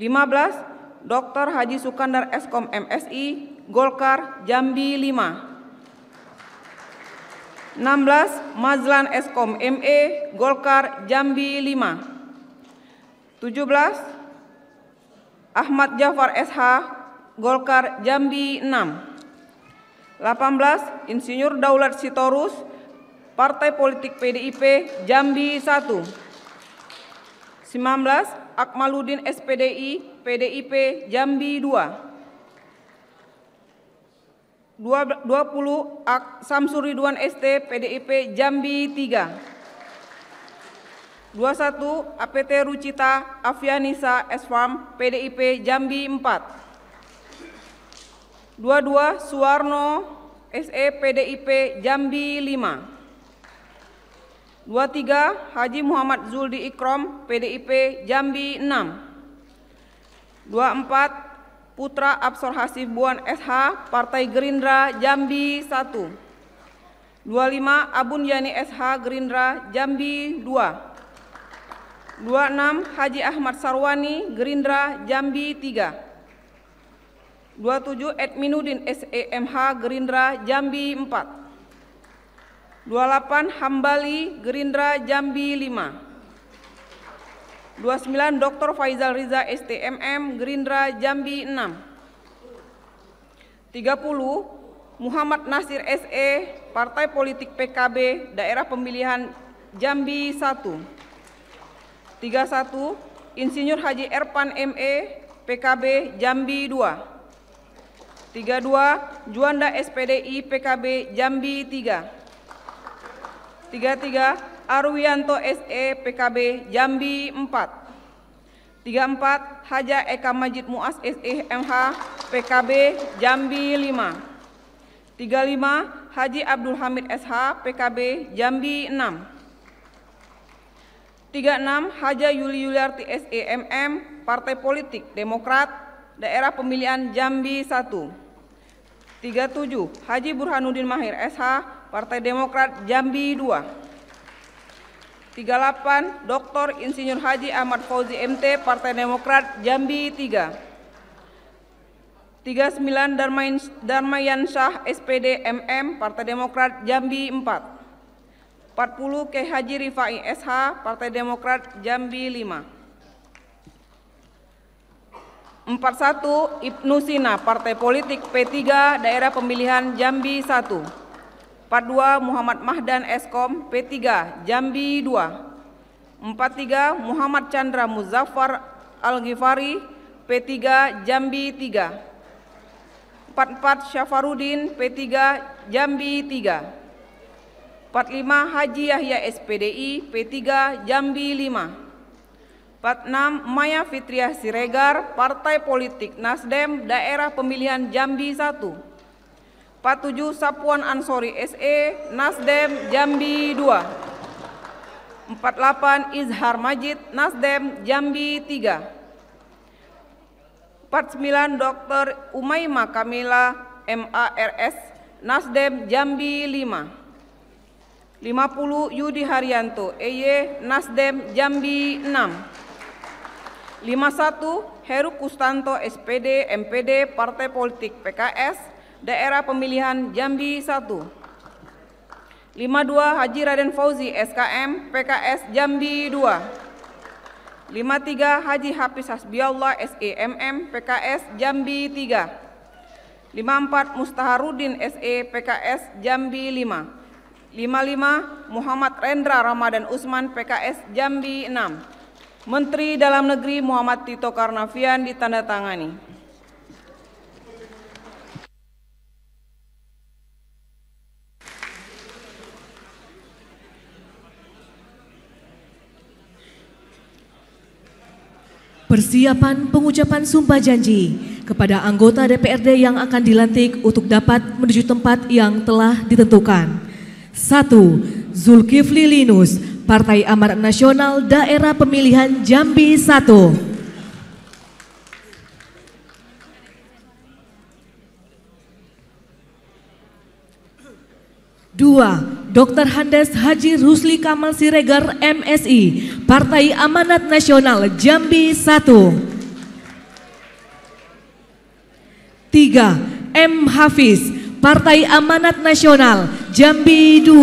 15 Dr. Haji Sukandar Eskom MSI Golkar Jambi 5 16 Mazlan Eskom ME Golkar Jambi 5 17 Ahmad Jafar SH Golkar Jambi 6 18 Insinyur Daulat Sitorus Partai Politik PDIP Jambi 1 19 Akmaludin SPDI PDIP Jambi 2 20 Ak Samsur ST PDIP Jambi 3 21 APT Rucita Afianisa Esfarm PDIP Jambi 4 22 Suwarno SE PDIP Jambi 5 23 Haji Muhammad Zuldi Ikrom PDIP Jambi 6 24 Putra Absor Buan SH Partai Gerindra Jambi 1 25 Abun Yani SH Gerindra Jambi 2 26 Haji Ahmad Sarwani Gerindra Jambi 3 27 Edminudin SEMH Gerindra Jambi 4 28 Hambali Gerindra Jambi 5 29 Dr. Faizal Riza STMM Gerindra Jambi 6 30 Muhammad Nasir SE Partai Politik PKB Daerah Pemilihan Jambi 1 31 Insinyur Haji Erpan ME PKB Jambi 2 32 Juanda SPDI PKB Jambi 3 33 Arwianto SE PKB Jambi 4 34 Haja Eka Majid Muas SE MH PKB Jambi 5 35 Haji Abdul Hamid SH PKB Jambi 6 36 Haja Yuli Yuliarti SE MM Partai Politik Demokrat Daerah Pemilihan Jambi 1 37 Haji Burhanuddin Mahir SH Partai Demokrat Jambi 2. 38 Dr. Insinyur Haji Ahmad Fauzi MT Partai Demokrat Jambi 3 39 Darmain, Darmayan Syah SPD MM Partai Demokrat Jambi 4 40 K Haji Rifai SH Partai Demokrat Jambi 5 41 Ibnu Sina Partai Politik P3 Daerah Pemilihan Jambi 1 Part 2 Muhammad Mahdan Eskom P3 Jambi 2 43 Muhammad Chandra Muzaffar Al-Ghifari P3 Jambi 3 44 Syafarudin P3 Jambi 3 45 Haji Yahya SPDI P3 Jambi 5 46 Maya Fitriah Siregar Partai Politik Nasdem Daerah Pemilihan Jambi 1 47 Sapuan Ansori SE Nasdem Jambi 2 48 Izhar Majid Nasdem Jambi 3 49 Dr. Umayma Kamila MARS Nasdem Jambi 5 50 Yudi Haryanto EY Nasdem Jambi 6 51 Heru Kustanto SPD MPD Partai Politik PKS Daerah Pemilihan Jambi 1. 52 Haji Raden Fauzi SKM PKS Jambi 2. 53 Haji Hafiz Hasbiallah SEMM PKS Jambi 3. 54 Mustaharudin SE PKS Jambi 5. 55 Muhammad Rendra Ramadan Usman PKS Jambi 6 Menteri Dalam Negeri Muhammad Tito Karnavian ditandatangani Persiapan pengucapan sumpah janji kepada anggota DPRD yang akan dilantik untuk dapat menuju tempat yang telah ditentukan. 1. Zulkifli Linus, Partai Amarat Nasional Daerah Pemilihan Jambi 1. Dua, Dr. Handes Haji Rusli Kamal Siregar MSI, Partai Amanat Nasional Jambi 1. 3. M. Hafiz, Partai Amanat Nasional Jambi 2. 4.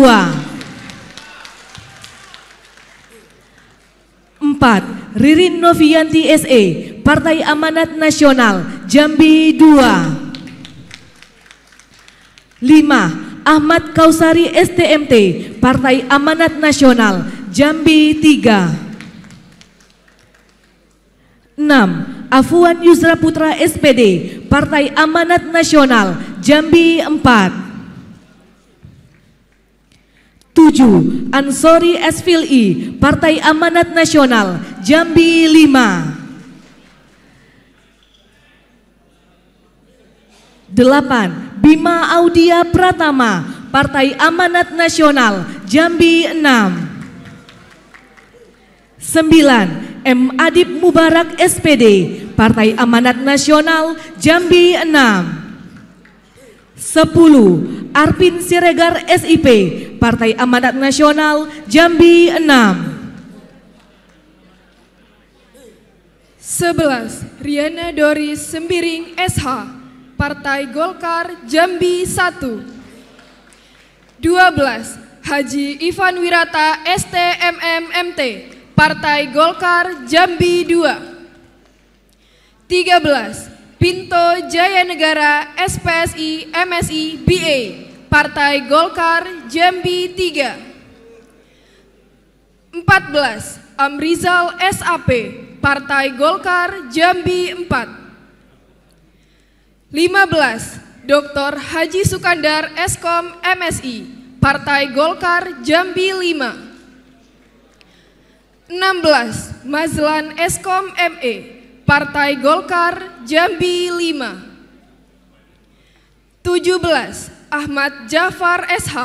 Ririn Novianti SE, Partai Amanat Nasional Jambi 2. 5. Ahmad Kausari STMT, Partai Amanat Nasional, Jambi 3. 6. Afuan Yusra Putra SPD, Partai Amanat Nasional, Jambi 4. 7. Ansori SVLI Partai Amanat Nasional, Jambi 5. 8. Bima Audia Pratama, Partai Amanat Nasional, Jambi 6. 9. M. Adib Mubarak SPD, Partai Amanat Nasional, Jambi 6. 10. Arpin Siregar SIP, Partai Amanat Nasional, Jambi 6. 11. Riana Doris Sembiring SH, Partai Golkar Jambi 1 12 Haji Ivan Wirata STMMMT Partai Golkar Jambi 2 13 Pinto Jaya Negara SPSI MSI BA Partai Golkar Jambi 3 14 Amrizal SAP Partai Golkar Jambi 4 15. Dr. Haji Sukandar Eskom MSI, Partai Golkar Jambi 5. 16. Mazlan Eskom ME, Partai Golkar Jambi 5. 17. Ahmad Jafar SH,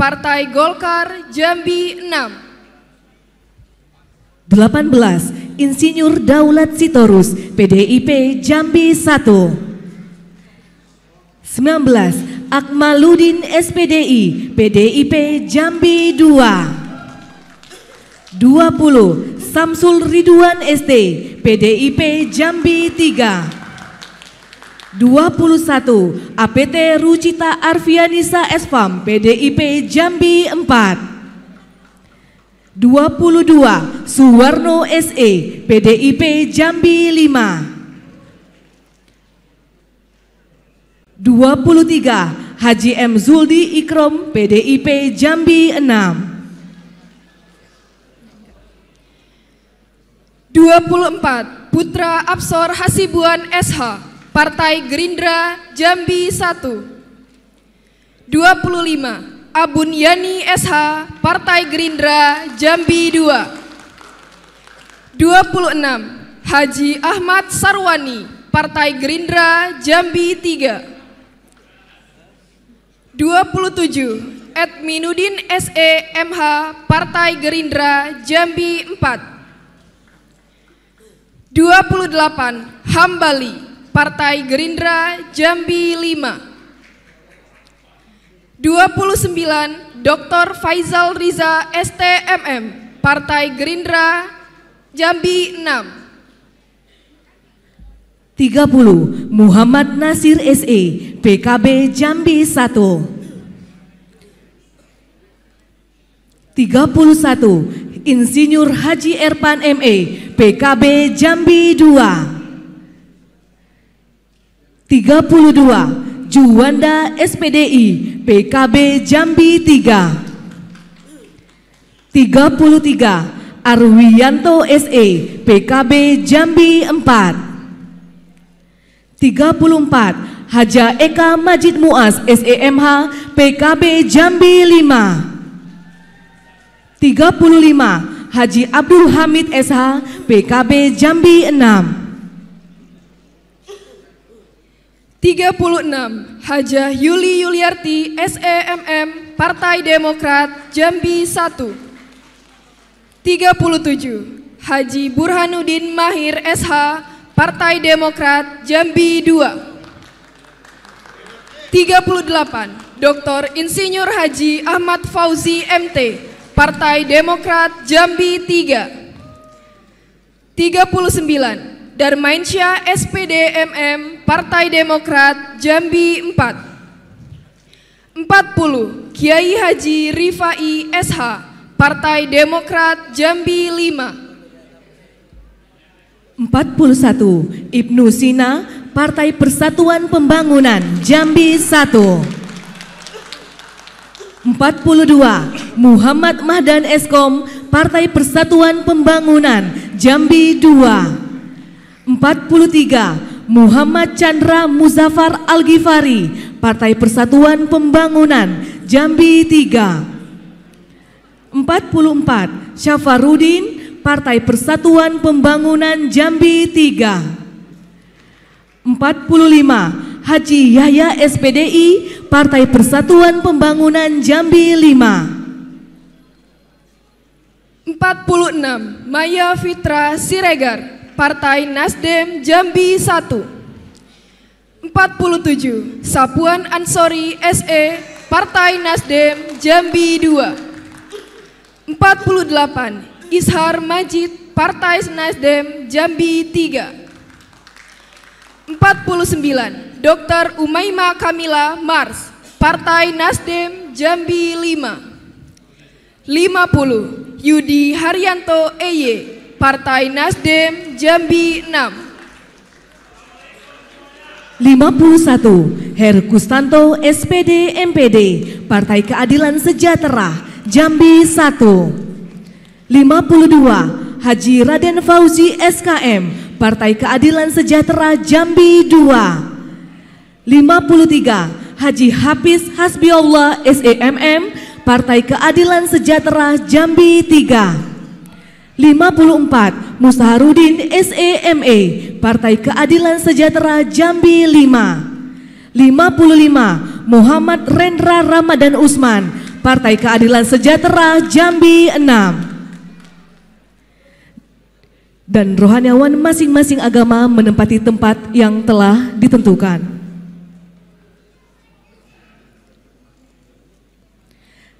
Partai Golkar Jambi 6. 18. Insinyur Daulat Sitorus, PDIP Jambi 1. 19. Akmaludin SPDI, PDIP Jambi 2. 20. Samsul Ridwan ST, PDIP Jambi 3. 21. APT Rucita Arfianisa Espam, PDIP Jambi 4. 22. Suwarno SE, PDIP Jambi 5. 23 Haji M. Zuldi Ikrom PDIP Jambi 6 24 Putra Absor Hasibuan SH Partai Gerindra Jambi 1 25 Abun Yani SH Partai Gerindra Jambi 2 26 Haji Ahmad Sarwani Partai Gerindra Jambi 3 27 Edminudin SE MH Partai Gerindra Jambi 4 28 Hambali Partai Gerindra Jambi 5 29 Dr. Faizal Riza STMM Partai Gerindra Jambi 6 30 Muhammad Nasir SE PKB Jambi 1 31 Insinyur Haji Erpan ME PKB Jambi 2 32 Juwanda SPDI PKB Jambi 3 33 Arwianto SE PKB Jambi 4 34 Haja Eka Majid Muas SEMH PKB Jambi 5 35 Haji Abdul Hamid SH PKB Jambi 6 36 Haja Yuli Yuliarti SEMM Partai Demokrat Jambi 1 37 Haji Burhanuddin Mahir SH Partai Demokrat Jambi 2 38 Dr. Insinyur Haji Ahmad Fauzi MT Partai Demokrat Jambi 3 39 Darmainsyah SPD MM Partai Demokrat Jambi 4 40 Kiai Haji Rifai SH Partai Demokrat Jambi 5 41 Ibnu Sina Partai Persatuan Pembangunan Jambi 1 42 Muhammad Mahdan Eskom Partai Persatuan Pembangunan Jambi 2 43 Muhammad Chandra Muzaffar Al-Ghifari Partai Persatuan Pembangunan Jambi 3 44 Syafarudin Partai Persatuan Pembangunan Jambi 3 45 Haji Yahya SPDI Partai Persatuan Pembangunan Jambi 5 46 Maya Fitra Siregar Partai Nasdem Jambi 1 47 Sapuan Ansori SE Partai Nasdem Jambi 2 48 Ishar Majid, Partai Nasdem, Jambi 3. 49. Dr. Umaima Kamila Mars, Partai Nasdem, Jambi 5. 50. Yudi Haryanto EY, Partai Nasdem, Jambi 6. 51 Her Kustanto SPD MPD Partai Keadilan Sejahtera Jambi 1 52 Haji Raden Fauzi SKM Partai Keadilan Sejahtera Jambi 2 53 Haji Hafiz Hasbiullah SEMM Partai Keadilan Sejahtera Jambi 3 54 Mustaharudin SEMA Partai Keadilan Sejahtera Jambi 5 55 Muhammad Rendra Ramadan Usman Partai Keadilan Sejahtera Jambi 6 dan rohaniawan masing-masing agama menempati tempat yang telah ditentukan.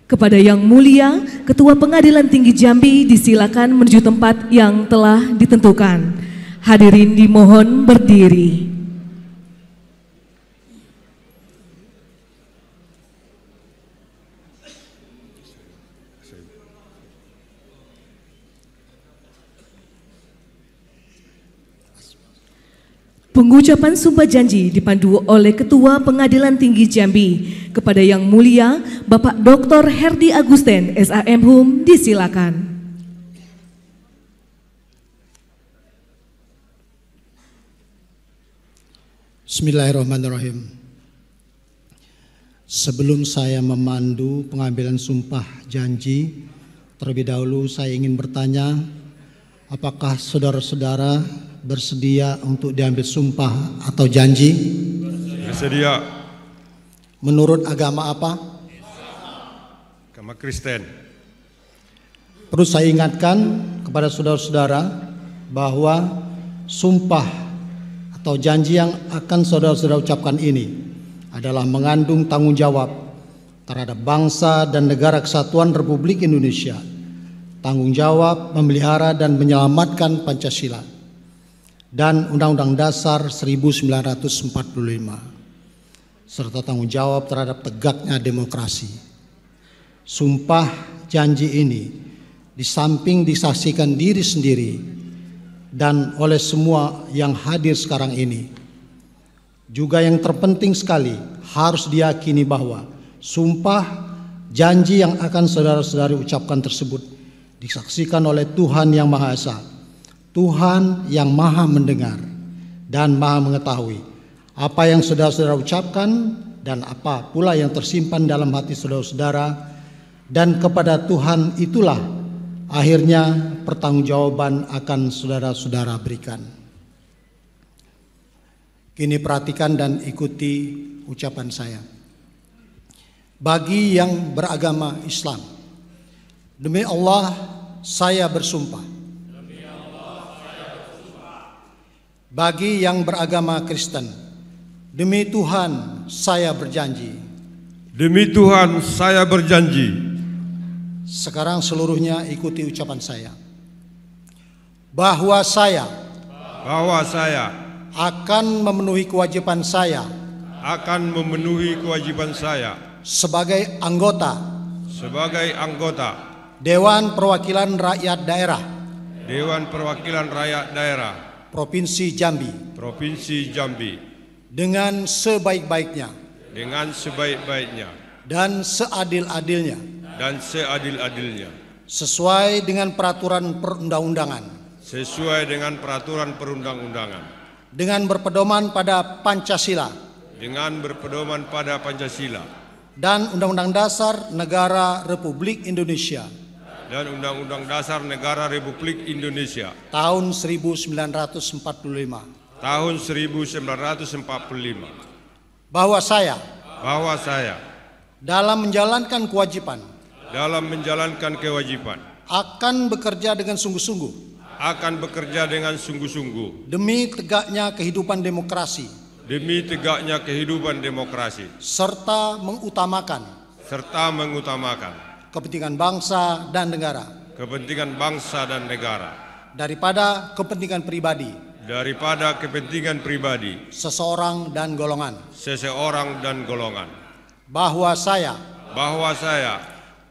Kepada Yang Mulia, Ketua Pengadilan Tinggi Jambi disilakan menuju tempat yang telah ditentukan. Hadirin dimohon berdiri. Pengucapan sumpah janji dipandu oleh Ketua Pengadilan Tinggi Jambi kepada Yang Mulia Bapak Dr. Herdi Agusten, SAM Hum, disilakan. Bismillahirrahmanirrahim. Sebelum saya memandu pengambilan sumpah janji, terlebih dahulu saya ingin bertanya, apakah saudara-saudara bersedia untuk diambil sumpah atau janji? Bersedia. Menurut agama apa? Agama Kristen. perlu saya ingatkan kepada saudara-saudara bahwa sumpah atau janji yang akan saudara-saudara ucapkan ini adalah mengandung tanggung jawab terhadap bangsa dan negara kesatuan Republik Indonesia. Tanggung jawab memelihara dan menyelamatkan Pancasila dan Undang-Undang Dasar 1945 serta tanggung jawab terhadap tegaknya demokrasi. Sumpah janji ini di samping disaksikan diri sendiri dan oleh semua yang hadir sekarang ini. Juga yang terpenting sekali harus diyakini bahwa sumpah janji yang akan saudara-saudari ucapkan tersebut disaksikan oleh Tuhan yang Maha Esa Tuhan yang maha mendengar dan maha mengetahui apa yang saudara-saudara ucapkan dan apa pula yang tersimpan dalam hati saudara-saudara dan kepada Tuhan itulah akhirnya pertanggungjawaban akan saudara-saudara berikan. Kini perhatikan dan ikuti ucapan saya. Bagi yang beragama Islam, demi Allah saya bersumpah bagi yang beragama Kristen. Demi Tuhan, saya berjanji. Demi Tuhan, saya berjanji. Sekarang seluruhnya ikuti ucapan saya. Bahwa saya bahwa saya akan memenuhi kewajiban saya akan memenuhi kewajiban saya sebagai anggota sebagai anggota Dewan Perwakilan Rakyat Daerah Dewan Perwakilan Rakyat Daerah Provinsi Jambi, Provinsi Jambi dengan sebaik-baiknya dengan sebaik-baiknya dan seadil-adilnya dan seadil-adilnya sesuai dengan peraturan perundang-undangan sesuai dengan peraturan perundang-undangan dengan berpedoman pada Pancasila dengan berpedoman pada Pancasila dan Undang-Undang Dasar Negara Republik Indonesia dan Undang-Undang Dasar Negara Republik Indonesia tahun 1945 tahun 1945 bahwa saya bahwa saya dalam menjalankan kewajiban dalam menjalankan kewajiban akan bekerja dengan sungguh-sungguh akan bekerja dengan sungguh-sungguh demi tegaknya kehidupan demokrasi demi tegaknya kehidupan demokrasi serta mengutamakan serta mengutamakan kepentingan bangsa dan negara. Kepentingan bangsa dan negara. Daripada kepentingan pribadi. Daripada kepentingan pribadi. Seseorang dan golongan. Seseorang dan golongan. Bahwa saya. Bahwa saya.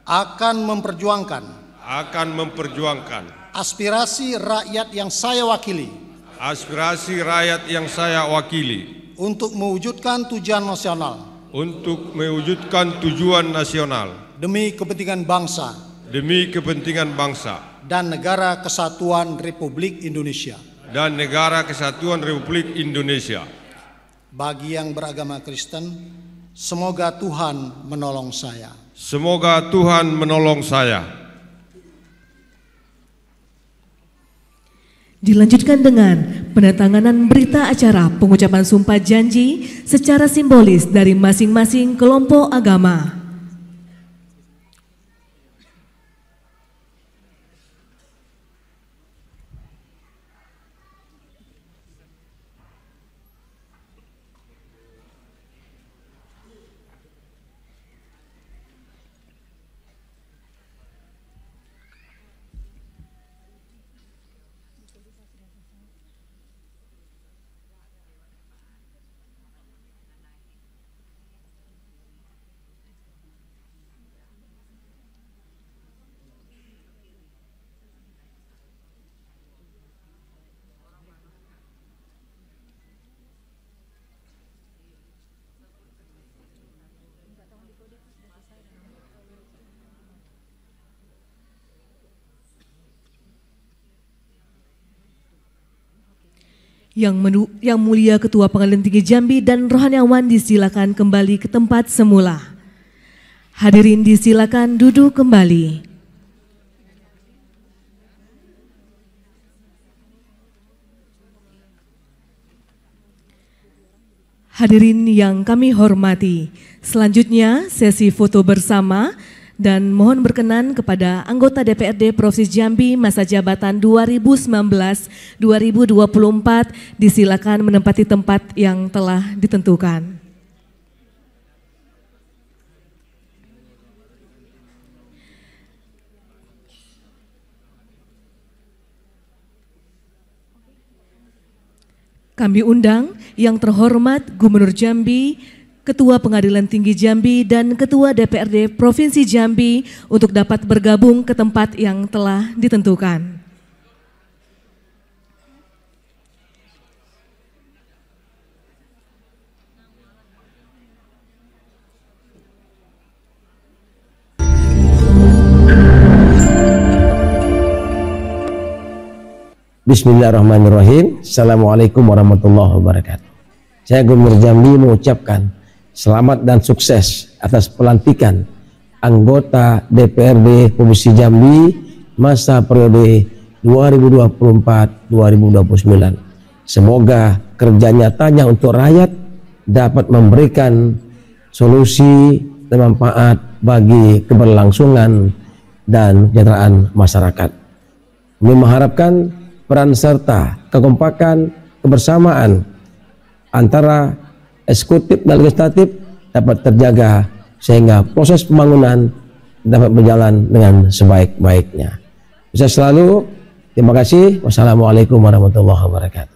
Akan memperjuangkan. Akan memperjuangkan. Aspirasi rakyat yang saya wakili. Aspirasi rakyat yang saya wakili. Untuk mewujudkan tujuan nasional. Untuk mewujudkan tujuan nasional demi kepentingan bangsa demi kepentingan bangsa dan negara kesatuan Republik Indonesia dan negara kesatuan Republik Indonesia bagi yang beragama Kristen semoga Tuhan menolong saya semoga Tuhan menolong saya Dilanjutkan dengan penandatanganan berita acara pengucapan sumpah janji secara simbolis dari masing-masing kelompok agama. Yang, menu, yang mulia Ketua Pengadilan Tinggi Jambi dan Rohaniawan disilakan kembali ke tempat semula. Hadirin disilakan duduk kembali. Hadirin yang kami hormati, selanjutnya sesi foto bersama dan mohon berkenan kepada anggota DPRD Provinsi Jambi masa jabatan 2019-2024 disilakan menempati tempat yang telah ditentukan. Kami undang yang terhormat Gubernur Jambi Ketua Pengadilan Tinggi Jambi dan Ketua DPRD Provinsi Jambi untuk dapat bergabung ke tempat yang telah ditentukan. Bismillahirrahmanirrahim. Assalamualaikum warahmatullahi wabarakatuh. Saya Gubernur Jambi mengucapkan Selamat dan sukses atas pelantikan anggota DPRD Komisi Jambi masa periode 2024-2029. Semoga kerja nyatanya untuk rakyat dapat memberikan solusi dan manfaat bagi keberlangsungan dan kesejahteraan masyarakat. Kami mengharapkan peran serta kekompakan kebersamaan antara eksekutif dan legislatif dapat terjaga sehingga proses pembangunan dapat berjalan dengan sebaik-baiknya. Bisa selalu. Terima kasih. Wassalamualaikum warahmatullahi wabarakatuh.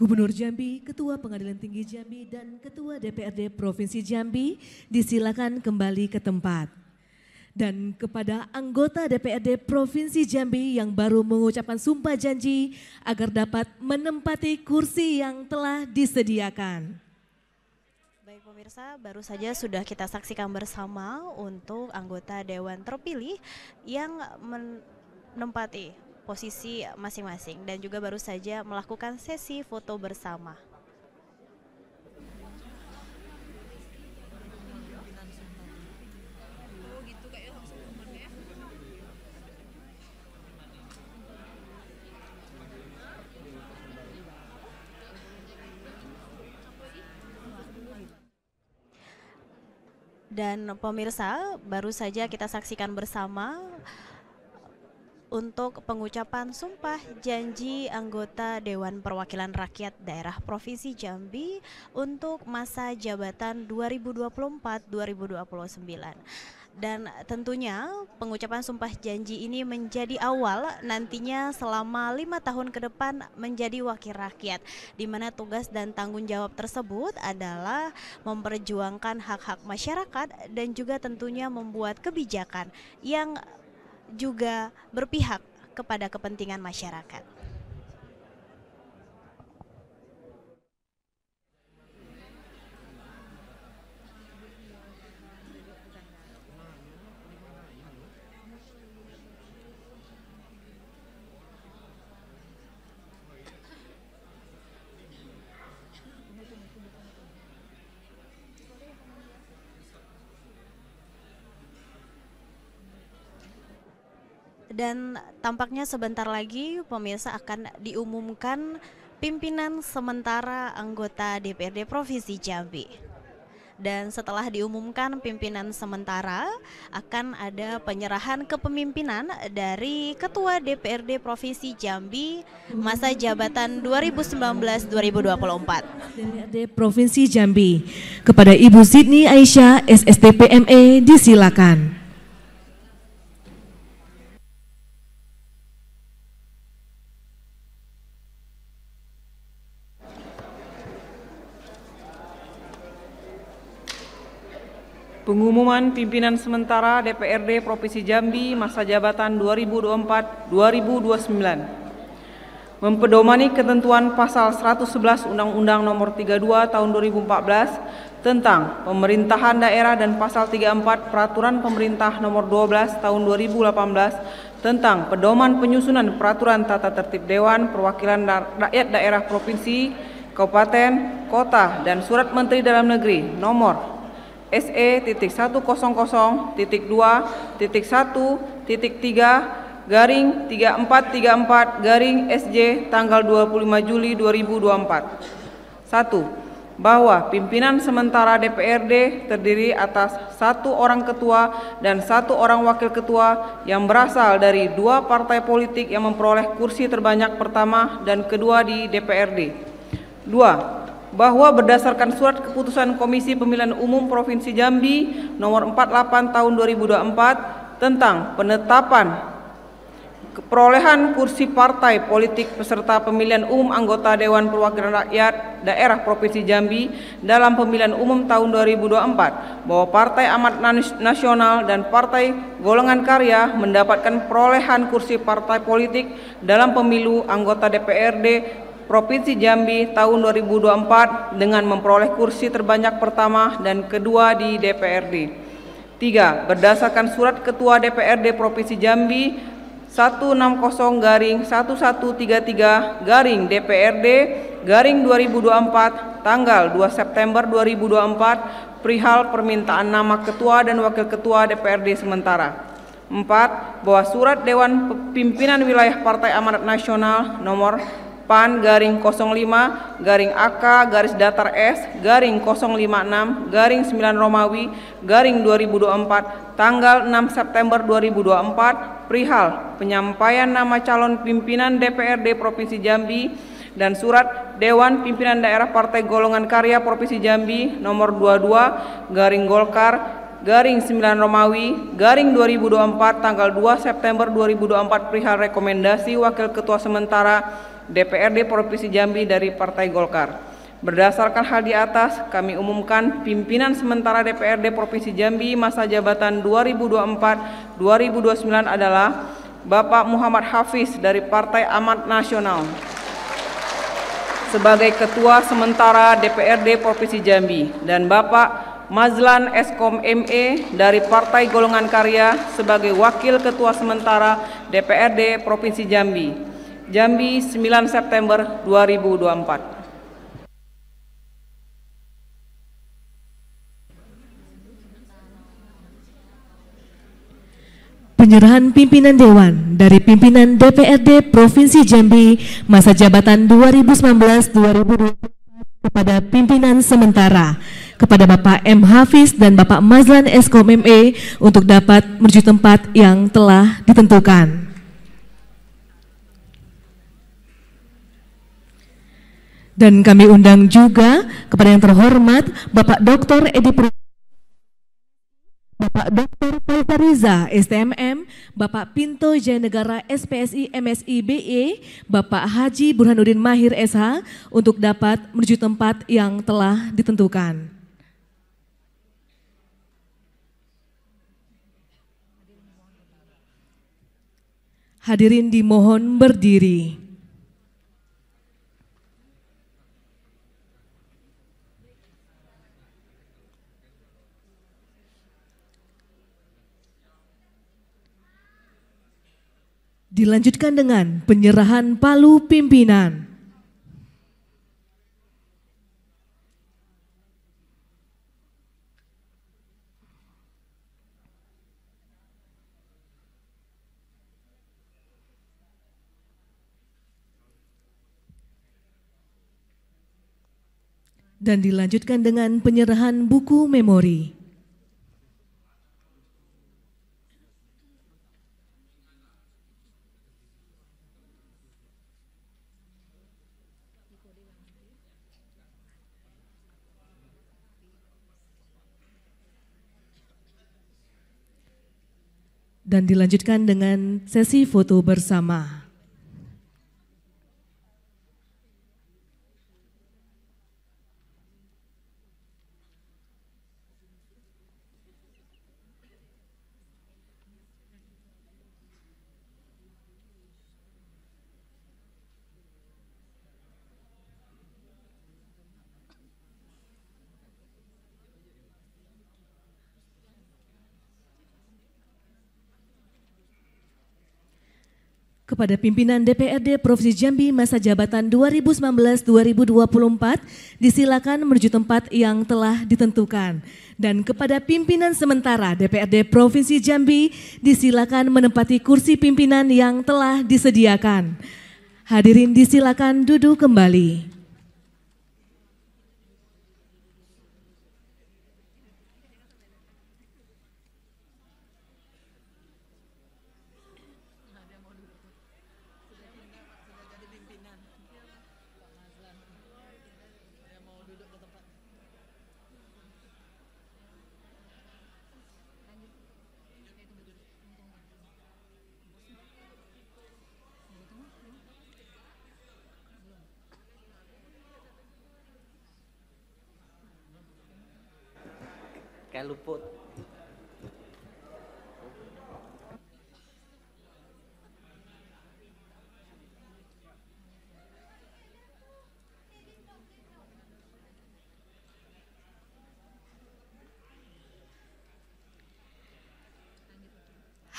Gubernur Jambi, Ketua Pengadilan Tinggi Jambi, dan Ketua DPRD Provinsi Jambi disilakan kembali ke tempat. Dan kepada anggota DPRD Provinsi Jambi yang baru mengucapkan sumpah janji agar dapat menempati kursi yang telah disediakan. Baik pemirsa, baru saja sudah kita saksikan bersama untuk anggota Dewan terpilih yang menempati posisi masing-masing dan juga baru saja melakukan sesi foto bersama. Dan pemirsa, baru saja kita saksikan bersama untuk pengucapan sumpah janji anggota Dewan Perwakilan Rakyat Daerah Provinsi Jambi untuk masa jabatan 2024-2029 dan tentunya pengucapan sumpah janji ini menjadi awal nantinya selama lima tahun ke depan menjadi wakil rakyat di mana tugas dan tanggung jawab tersebut adalah memperjuangkan hak-hak masyarakat dan juga tentunya membuat kebijakan yang juga berpihak kepada kepentingan masyarakat. dan tampaknya sebentar lagi pemirsa akan diumumkan pimpinan sementara anggota DPRD Provinsi Jambi. Dan setelah diumumkan pimpinan sementara, akan ada penyerahan kepemimpinan dari Ketua DPRD Provinsi Jambi masa jabatan 2019-2024. DPRD Provinsi Jambi kepada Ibu Sydney Aisyah SSTPME disilakan. Pengumuman pimpinan sementara DPRD Provinsi Jambi masa jabatan 2024-2029. Mempedomani ketentuan pasal 111 Undang-Undang Nomor 32 Tahun 2014 tentang Pemerintahan Daerah dan pasal 34 Peraturan Pemerintah Nomor 12 Tahun 2018 tentang pedoman penyusunan peraturan tata tertib Dewan Perwakilan Rakyat Daerah Provinsi, Kabupaten, Kota, dan Surat Menteri Dalam Negeri Nomor SE.100.2.1.3 garing 3434 garing SJ tanggal 25 Juli 2024. 1. Bahwa pimpinan sementara DPRD terdiri atas satu orang ketua dan satu orang wakil ketua yang berasal dari dua partai politik yang memperoleh kursi terbanyak pertama dan kedua di DPRD. 2 bahwa berdasarkan surat keputusan Komisi Pemilihan Umum Provinsi Jambi nomor 48 tahun 2024 tentang penetapan perolehan kursi partai politik peserta pemilihan umum anggota Dewan Perwakilan Rakyat Daerah Provinsi Jambi dalam pemilihan umum tahun 2024 bahwa Partai Amat Nasional dan Partai Golongan Karya mendapatkan perolehan kursi partai politik dalam pemilu anggota DPRD Provinsi Jambi tahun 2024 dengan memperoleh kursi terbanyak pertama dan kedua di DPRD. Tiga. Berdasarkan surat Ketua DPRD Provinsi Jambi 160 garing 1133 garing DPRD garing 2024 tanggal 2 September 2024 perihal permintaan nama ketua dan wakil ketua DPRD sementara. Empat. Bahwa surat Dewan Pimpinan Wilayah Partai Amanat Nasional nomor PAN garing 05 garing AK garis datar S garing 056 garing 9 Romawi garing 2024 tanggal 6 September 2024 perihal penyampaian nama calon pimpinan DPRD Provinsi Jambi dan surat Dewan Pimpinan Daerah Partai Golongan Karya Provinsi Jambi nomor 22 garing Golkar garing 9 Romawi, garing 2024, tanggal 2 September 2024 perihal rekomendasi Wakil Ketua Sementara DPRD Provinsi Jambi dari Partai Golkar. Berdasarkan hal di atas, kami umumkan pimpinan sementara DPRD Provinsi Jambi masa jabatan 2024-2029 adalah Bapak Muhammad Hafiz dari Partai Amat Nasional sebagai Ketua Sementara DPRD Provinsi Jambi dan Bapak Mazlan Eskom ME dari Partai Golongan Karya sebagai Wakil Ketua Sementara DPRD Provinsi Jambi. Jambi 9 September 2024. Penyerahan pimpinan Dewan dari pimpinan DPRD Provinsi Jambi masa jabatan 2019 2024 kepada pimpinan sementara kepada Bapak M. Hafiz dan Bapak Mazlan Eskom MA e untuk dapat menuju tempat yang telah ditentukan. Dan kami undang juga kepada yang terhormat Bapak Dr. Edi Pur Bapak Dr. Faisal Riza, STMM, Bapak Pinto Jayanegara SPSI MSI BE, Bapak Haji Burhanuddin Mahir SH untuk dapat menuju tempat yang telah ditentukan. Hadirin dimohon berdiri. Dilanjutkan dengan penyerahan palu pimpinan. dan dilanjutkan dengan penyerahan buku memori. dan dilanjutkan dengan sesi foto bersama. kepada pimpinan DPRD Provinsi Jambi masa jabatan 2019-2024 disilakan menuju tempat yang telah ditentukan. Dan kepada pimpinan sementara DPRD Provinsi Jambi disilakan menempati kursi pimpinan yang telah disediakan. Hadirin disilakan duduk kembali.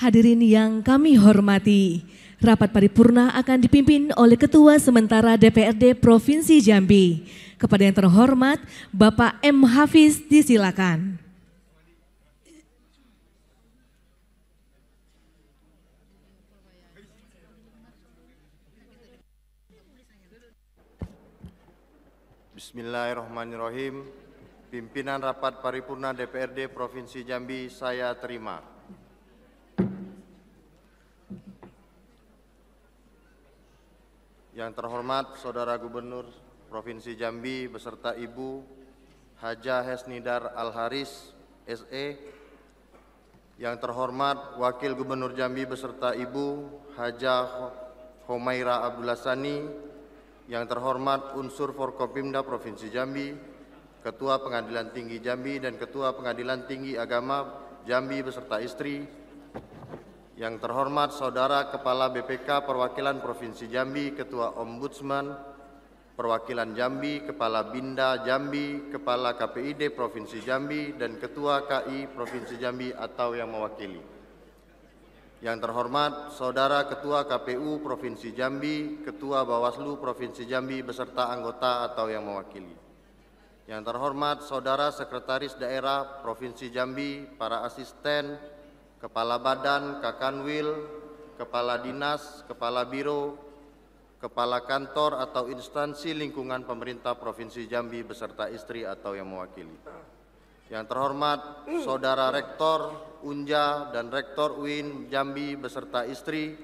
Hadirin yang kami hormati, rapat paripurna akan dipimpin oleh Ketua Sementara DPRD Provinsi Jambi. Kepada yang terhormat, Bapak M. Hafiz disilakan. Bismillahirrahmanirrahim. Pimpinan Rapat Paripurna DPRD Provinsi Jambi saya terima. Yang terhormat Saudara Gubernur Provinsi Jambi beserta Ibu Haja Hesnidar Al-Haris SE Yang terhormat Wakil Gubernur Jambi beserta Ibu Haja Homaira Sani. Yang terhormat unsur Forkopimda Provinsi Jambi Ketua Pengadilan Tinggi Jambi dan Ketua Pengadilan Tinggi Agama Jambi beserta istri yang terhormat Saudara Kepala BPK Perwakilan Provinsi Jambi, Ketua Ombudsman Perwakilan Jambi, Kepala Binda Jambi, Kepala KPID Provinsi Jambi, dan Ketua KI Provinsi Jambi atau yang mewakili. Yang terhormat Saudara Ketua KPU Provinsi Jambi, Ketua Bawaslu Provinsi Jambi beserta anggota atau yang mewakili. Yang terhormat Saudara Sekretaris Daerah Provinsi Jambi, para asisten, Kepala Badan Kakanwil, Kepala Dinas, Kepala Biro, Kepala Kantor atau instansi lingkungan pemerintah Provinsi Jambi beserta istri atau yang mewakili. Yang terhormat Saudara Rektor Unja dan Rektor UIN Jambi beserta istri.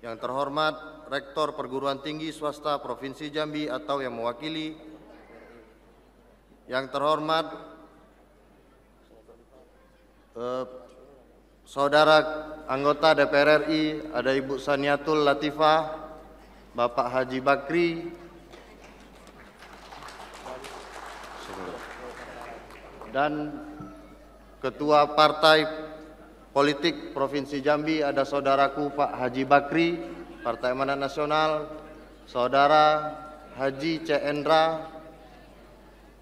Yang terhormat Rektor Perguruan Tinggi Swasta Provinsi Jambi atau yang mewakili. Yang terhormat eh, saudara anggota DPR RI, ada Ibu Saniatul Latifah, Bapak Haji Bakri, dan Ketua Partai Politik Provinsi Jambi ada saudaraku Pak Haji Bakri, Partai Amanat Nasional, Saudara Haji Cendra,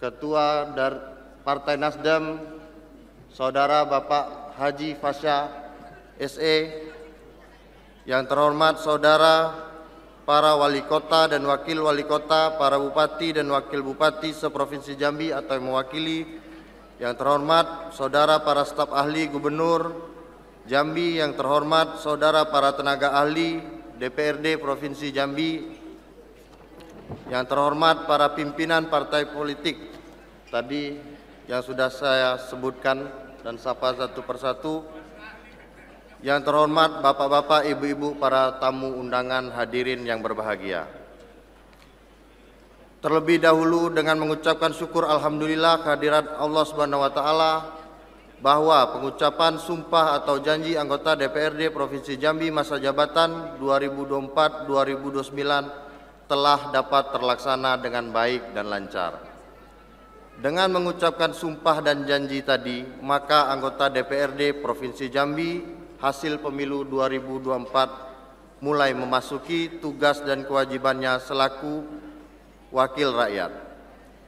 Ketua Partai Nasdem, Saudara Bapak Haji Fasya SE, yang terhormat saudara para wali kota dan wakil wali kota, para bupati dan wakil bupati seprovinsi Jambi atau yang mewakili, yang terhormat saudara para staf ahli gubernur Jambi, yang terhormat saudara para tenaga ahli DPRD Provinsi Jambi, yang terhormat para pimpinan partai politik tadi yang sudah saya sebutkan dan sapa satu persatu. Yang terhormat Bapak-bapak, Ibu-ibu, para tamu undangan hadirin yang berbahagia. Terlebih dahulu dengan mengucapkan syukur alhamdulillah kehadiran Allah Subhanahu wa taala bahwa pengucapan sumpah atau janji anggota DPRD Provinsi Jambi masa jabatan 2024-2029 telah dapat terlaksana dengan baik dan lancar. Dengan mengucapkan sumpah dan janji tadi, maka anggota DPRD Provinsi Jambi hasil pemilu 2024 mulai memasuki tugas dan kewajibannya selaku wakil rakyat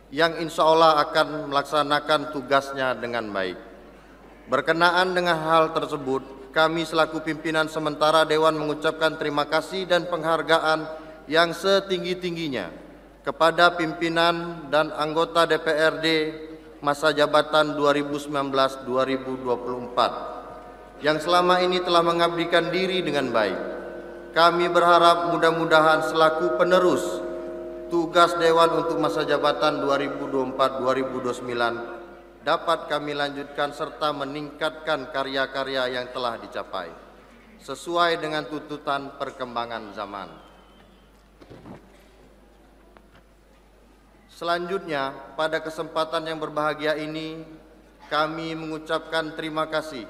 yang insya Allah akan melaksanakan tugasnya dengan baik. Berkenaan dengan hal tersebut, kami selaku pimpinan sementara Dewan mengucapkan terima kasih dan penghargaan yang setinggi-tingginya kepada pimpinan dan anggota DPRD masa jabatan 2019-2024 yang selama ini telah mengabdikan diri dengan baik. Kami berharap mudah-mudahan selaku penerus tugas Dewan untuk masa jabatan 2024-2029 dapat kami lanjutkan serta meningkatkan karya-karya yang telah dicapai sesuai dengan tuntutan perkembangan zaman. Selanjutnya, pada kesempatan yang berbahagia ini, kami mengucapkan terima kasih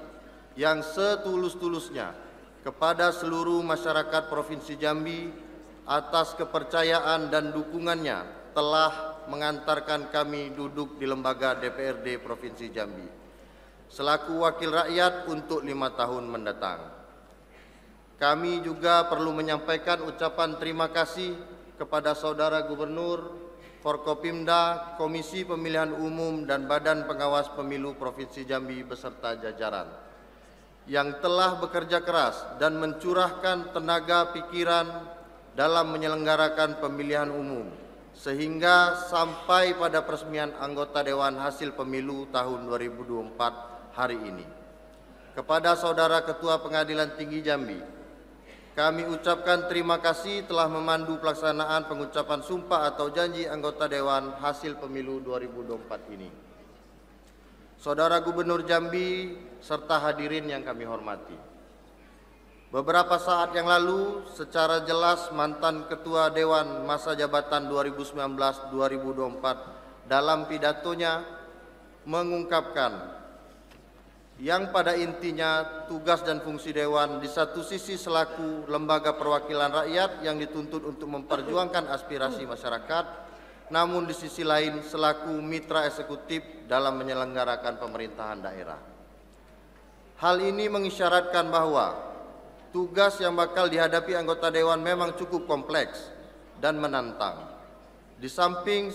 yang setulus-tulusnya kepada seluruh masyarakat Provinsi Jambi atas kepercayaan dan dukungannya telah mengantarkan kami duduk di lembaga DPRD Provinsi Jambi selaku wakil rakyat untuk lima tahun mendatang. Kami juga perlu menyampaikan ucapan terima kasih kepada Saudara Gubernur Forkopimda, Komisi Pemilihan Umum dan Badan Pengawas Pemilu Provinsi Jambi beserta jajaran yang telah bekerja keras dan mencurahkan tenaga pikiran dalam menyelenggarakan pemilihan umum sehingga sampai pada peresmian anggota Dewan Hasil Pemilu tahun 2024 hari ini. Kepada Saudara Ketua Pengadilan Tinggi Jambi, kami ucapkan terima kasih telah memandu pelaksanaan pengucapan sumpah atau janji anggota Dewan hasil pemilu 2024 ini. Saudara Gubernur Jambi serta hadirin yang kami hormati. Beberapa saat yang lalu secara jelas mantan Ketua Dewan masa jabatan 2019-2024 dalam pidatonya mengungkapkan yang pada intinya tugas dan fungsi dewan di satu sisi selaku lembaga perwakilan rakyat yang dituntut untuk memperjuangkan aspirasi masyarakat, namun di sisi lain selaku mitra eksekutif dalam menyelenggarakan pemerintahan daerah. Hal ini mengisyaratkan bahwa tugas yang bakal dihadapi anggota dewan memang cukup kompleks dan menantang. Di samping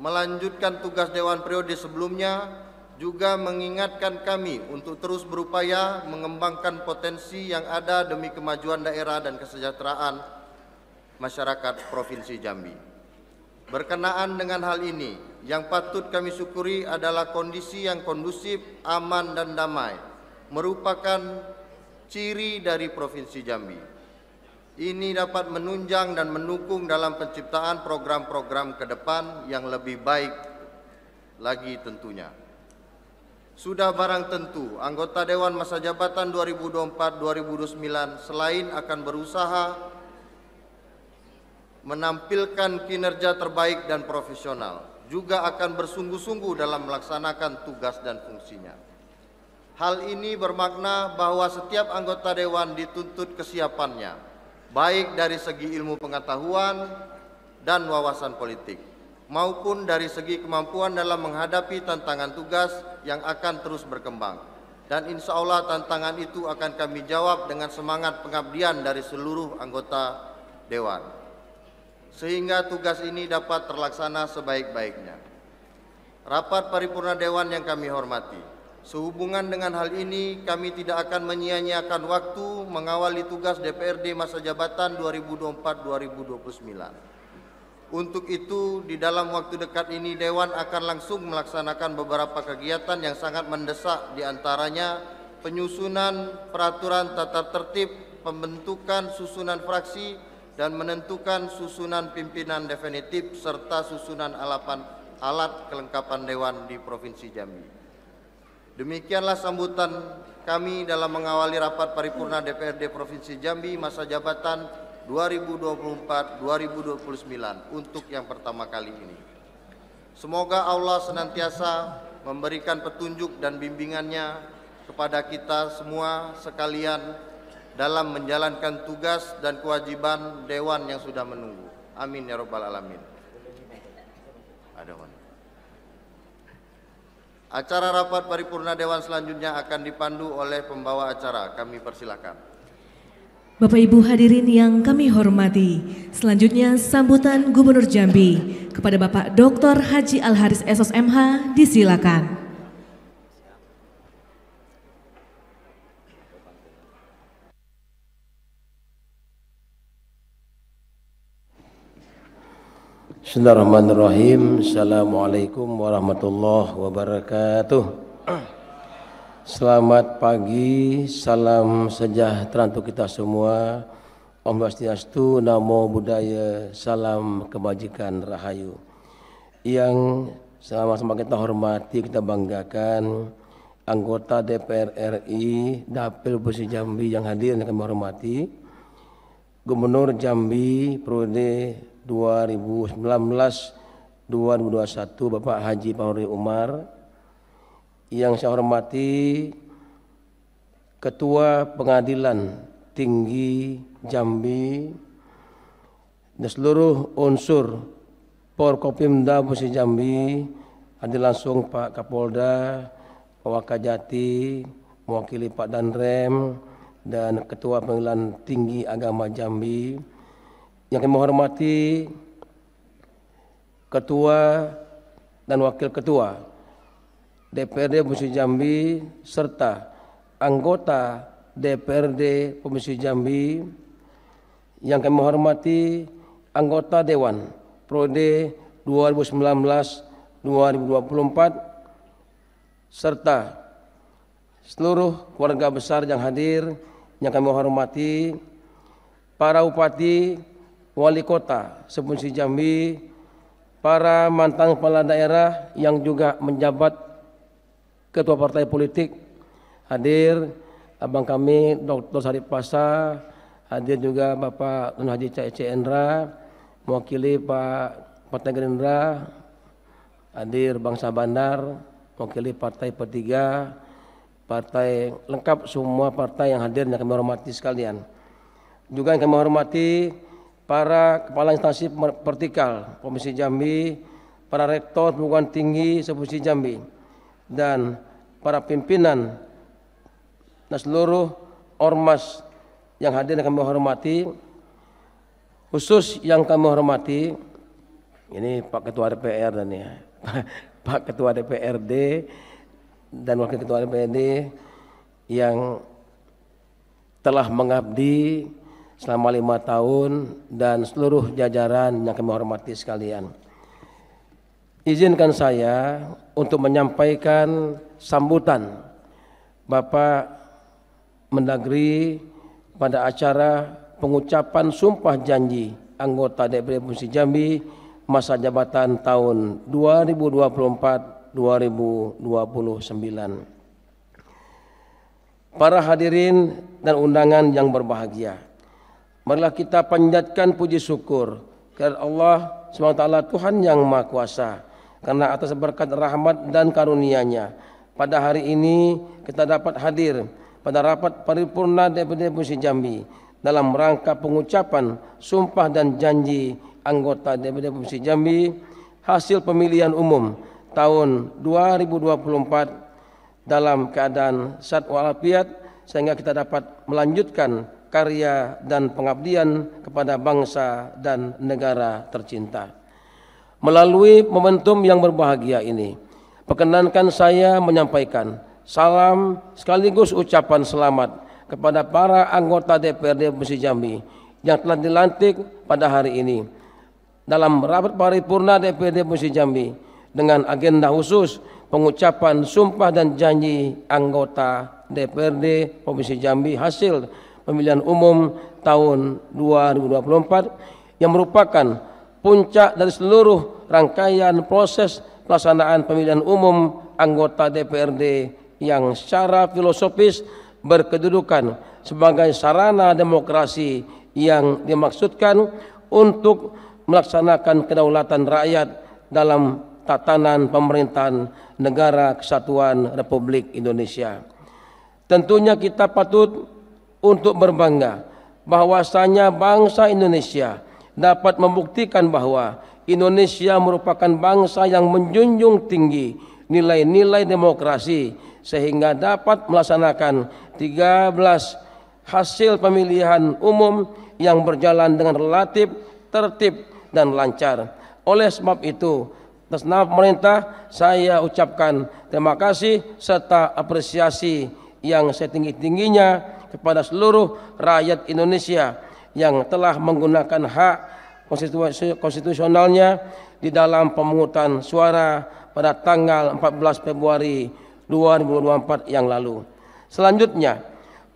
melanjutkan tugas dewan periode sebelumnya, juga mengingatkan kami untuk terus berupaya mengembangkan potensi yang ada demi kemajuan daerah dan kesejahteraan masyarakat Provinsi Jambi. Berkenaan dengan hal ini, yang patut kami syukuri adalah kondisi yang kondusif, aman, dan damai, merupakan ciri dari Provinsi Jambi. Ini dapat menunjang dan mendukung dalam penciptaan program-program ke depan yang lebih baik lagi tentunya. Sudah barang tentu anggota Dewan masa jabatan 2024-2029 selain akan berusaha menampilkan kinerja terbaik dan profesional, juga akan bersungguh-sungguh dalam melaksanakan tugas dan fungsinya. Hal ini bermakna bahwa setiap anggota Dewan dituntut kesiapannya, baik dari segi ilmu pengetahuan dan wawasan politik maupun dari segi kemampuan dalam menghadapi tantangan tugas yang akan terus berkembang. Dan insya Allah tantangan itu akan kami jawab dengan semangat pengabdian dari seluruh anggota Dewan. Sehingga tugas ini dapat terlaksana sebaik-baiknya. Rapat paripurna Dewan yang kami hormati. Sehubungan dengan hal ini, kami tidak akan menyia-nyiakan waktu mengawali tugas DPRD masa jabatan 2024-2029 untuk itu, di dalam waktu dekat ini Dewan akan langsung melaksanakan beberapa kegiatan yang sangat mendesak di antaranya penyusunan peraturan tata tertib, pembentukan susunan fraksi, dan menentukan susunan pimpinan definitif serta susunan alapan, alat kelengkapan Dewan di Provinsi Jambi. Demikianlah sambutan kami dalam mengawali rapat paripurna DPRD Provinsi Jambi masa jabatan 2024-2029 untuk yang pertama kali ini. Semoga Allah senantiasa memberikan petunjuk dan bimbingannya kepada kita semua sekalian dalam menjalankan tugas dan kewajiban dewan yang sudah menunggu. Amin ya robbal alamin. Ada Acara rapat paripurna dewan selanjutnya akan dipandu oleh pembawa acara. Kami persilakan. Bapak Ibu hadirin yang kami hormati, selanjutnya sambutan Gubernur Jambi kepada Bapak Dr. Haji Alharis Esos MH disilakan. Bismillahirrahmanirrahim. Assalamualaikum warahmatullahi wabarakatuh. Selamat pagi, salam sejahtera untuk kita semua. Om Swastiastu, Namo budaya salam kebajikan rahayu. Yang sama-sama kita hormati, kita banggakan anggota DPR RI, Dapil Provinsi Jambi yang hadir yang kami hormati, Gubernur Jambi periode 2019-2021 Bapak Haji Pauri Umar, yang saya hormati Ketua Pengadilan Tinggi Jambi dan seluruh unsur Porkopimda Musi Jambi ada langsung Pak Kapolda, Pak Wakajati, mewakili Pak Danrem dan Ketua Pengadilan Tinggi Agama Jambi yang kami hormati Ketua dan Wakil Ketua DPRD Provinsi Jambi serta anggota DPRD Provinsi Jambi yang kami hormati anggota Dewan Prode 2019-2024 serta seluruh keluarga besar yang hadir yang kami hormati para bupati, wali kota seprovinsi Jambi, para mantan kepala daerah yang juga menjabat ketua partai politik hadir, abang kami Dr. Sarip Pasa, hadir juga Bapak Tun Haji C. Endra, mewakili Pak Partai Gerindra, hadir Bangsa Bandar, mewakili Partai Petiga, partai lengkap semua partai yang hadir yang kami hormati sekalian. Juga yang kami hormati para kepala instansi vertikal Komisi Jambi, para rektor perguruan tinggi Sepusi Jambi, dan para pimpinan dan seluruh ormas yang hadir yang kami hormati khusus yang kami hormati ini Pak Ketua DPR dan ya Pak Ketua DPRD dan Wakil Ketua DPRD yang telah mengabdi selama lima tahun dan seluruh jajaran yang kami hormati sekalian. Izinkan saya untuk menyampaikan sambutan Bapak Mendagri pada acara pengucapan sumpah janji anggota DPD Provinsi Jambi masa jabatan tahun 2024-2029. Para hadirin dan undangan yang berbahagia, marilah kita panjatkan puji syukur kepada Allah SWT Tuhan yang Maha Kuasa karena atas berkat rahmat dan karunia-Nya. Pada hari ini kita dapat hadir pada rapat paripurna DPD Provinsi Jambi dalam rangka pengucapan sumpah dan janji anggota DPD Provinsi Jambi hasil pemilihan umum tahun 2024 dalam keadaan sehat walafiat sehingga kita dapat melanjutkan karya dan pengabdian kepada bangsa dan negara tercinta melalui momentum yang berbahagia ini. Perkenankan saya menyampaikan salam sekaligus ucapan selamat kepada para anggota DPRD Provinsi Jambi yang telah dilantik pada hari ini dalam rapat paripurna DPRD Provinsi Jambi dengan agenda khusus pengucapan sumpah dan janji anggota DPRD Provinsi Jambi hasil pemilihan umum tahun 2024 yang merupakan puncak dari seluruh rangkaian proses pelaksanaan pemilihan umum anggota DPRD yang secara filosofis berkedudukan sebagai sarana demokrasi yang dimaksudkan untuk melaksanakan kedaulatan rakyat dalam tatanan pemerintahan negara kesatuan Republik Indonesia. Tentunya kita patut untuk berbangga bahwasanya bangsa Indonesia dapat membuktikan bahwa Indonesia merupakan bangsa yang menjunjung tinggi nilai-nilai demokrasi sehingga dapat melaksanakan 13 hasil pemilihan umum yang berjalan dengan relatif tertib dan lancar. Oleh sebab itu, atas nama pemerintah saya ucapkan terima kasih serta apresiasi yang setinggi-tingginya kepada seluruh rakyat Indonesia yang telah menggunakan hak konstitusionalnya di dalam pemungutan suara pada tanggal 14 Februari 2024 yang lalu. Selanjutnya,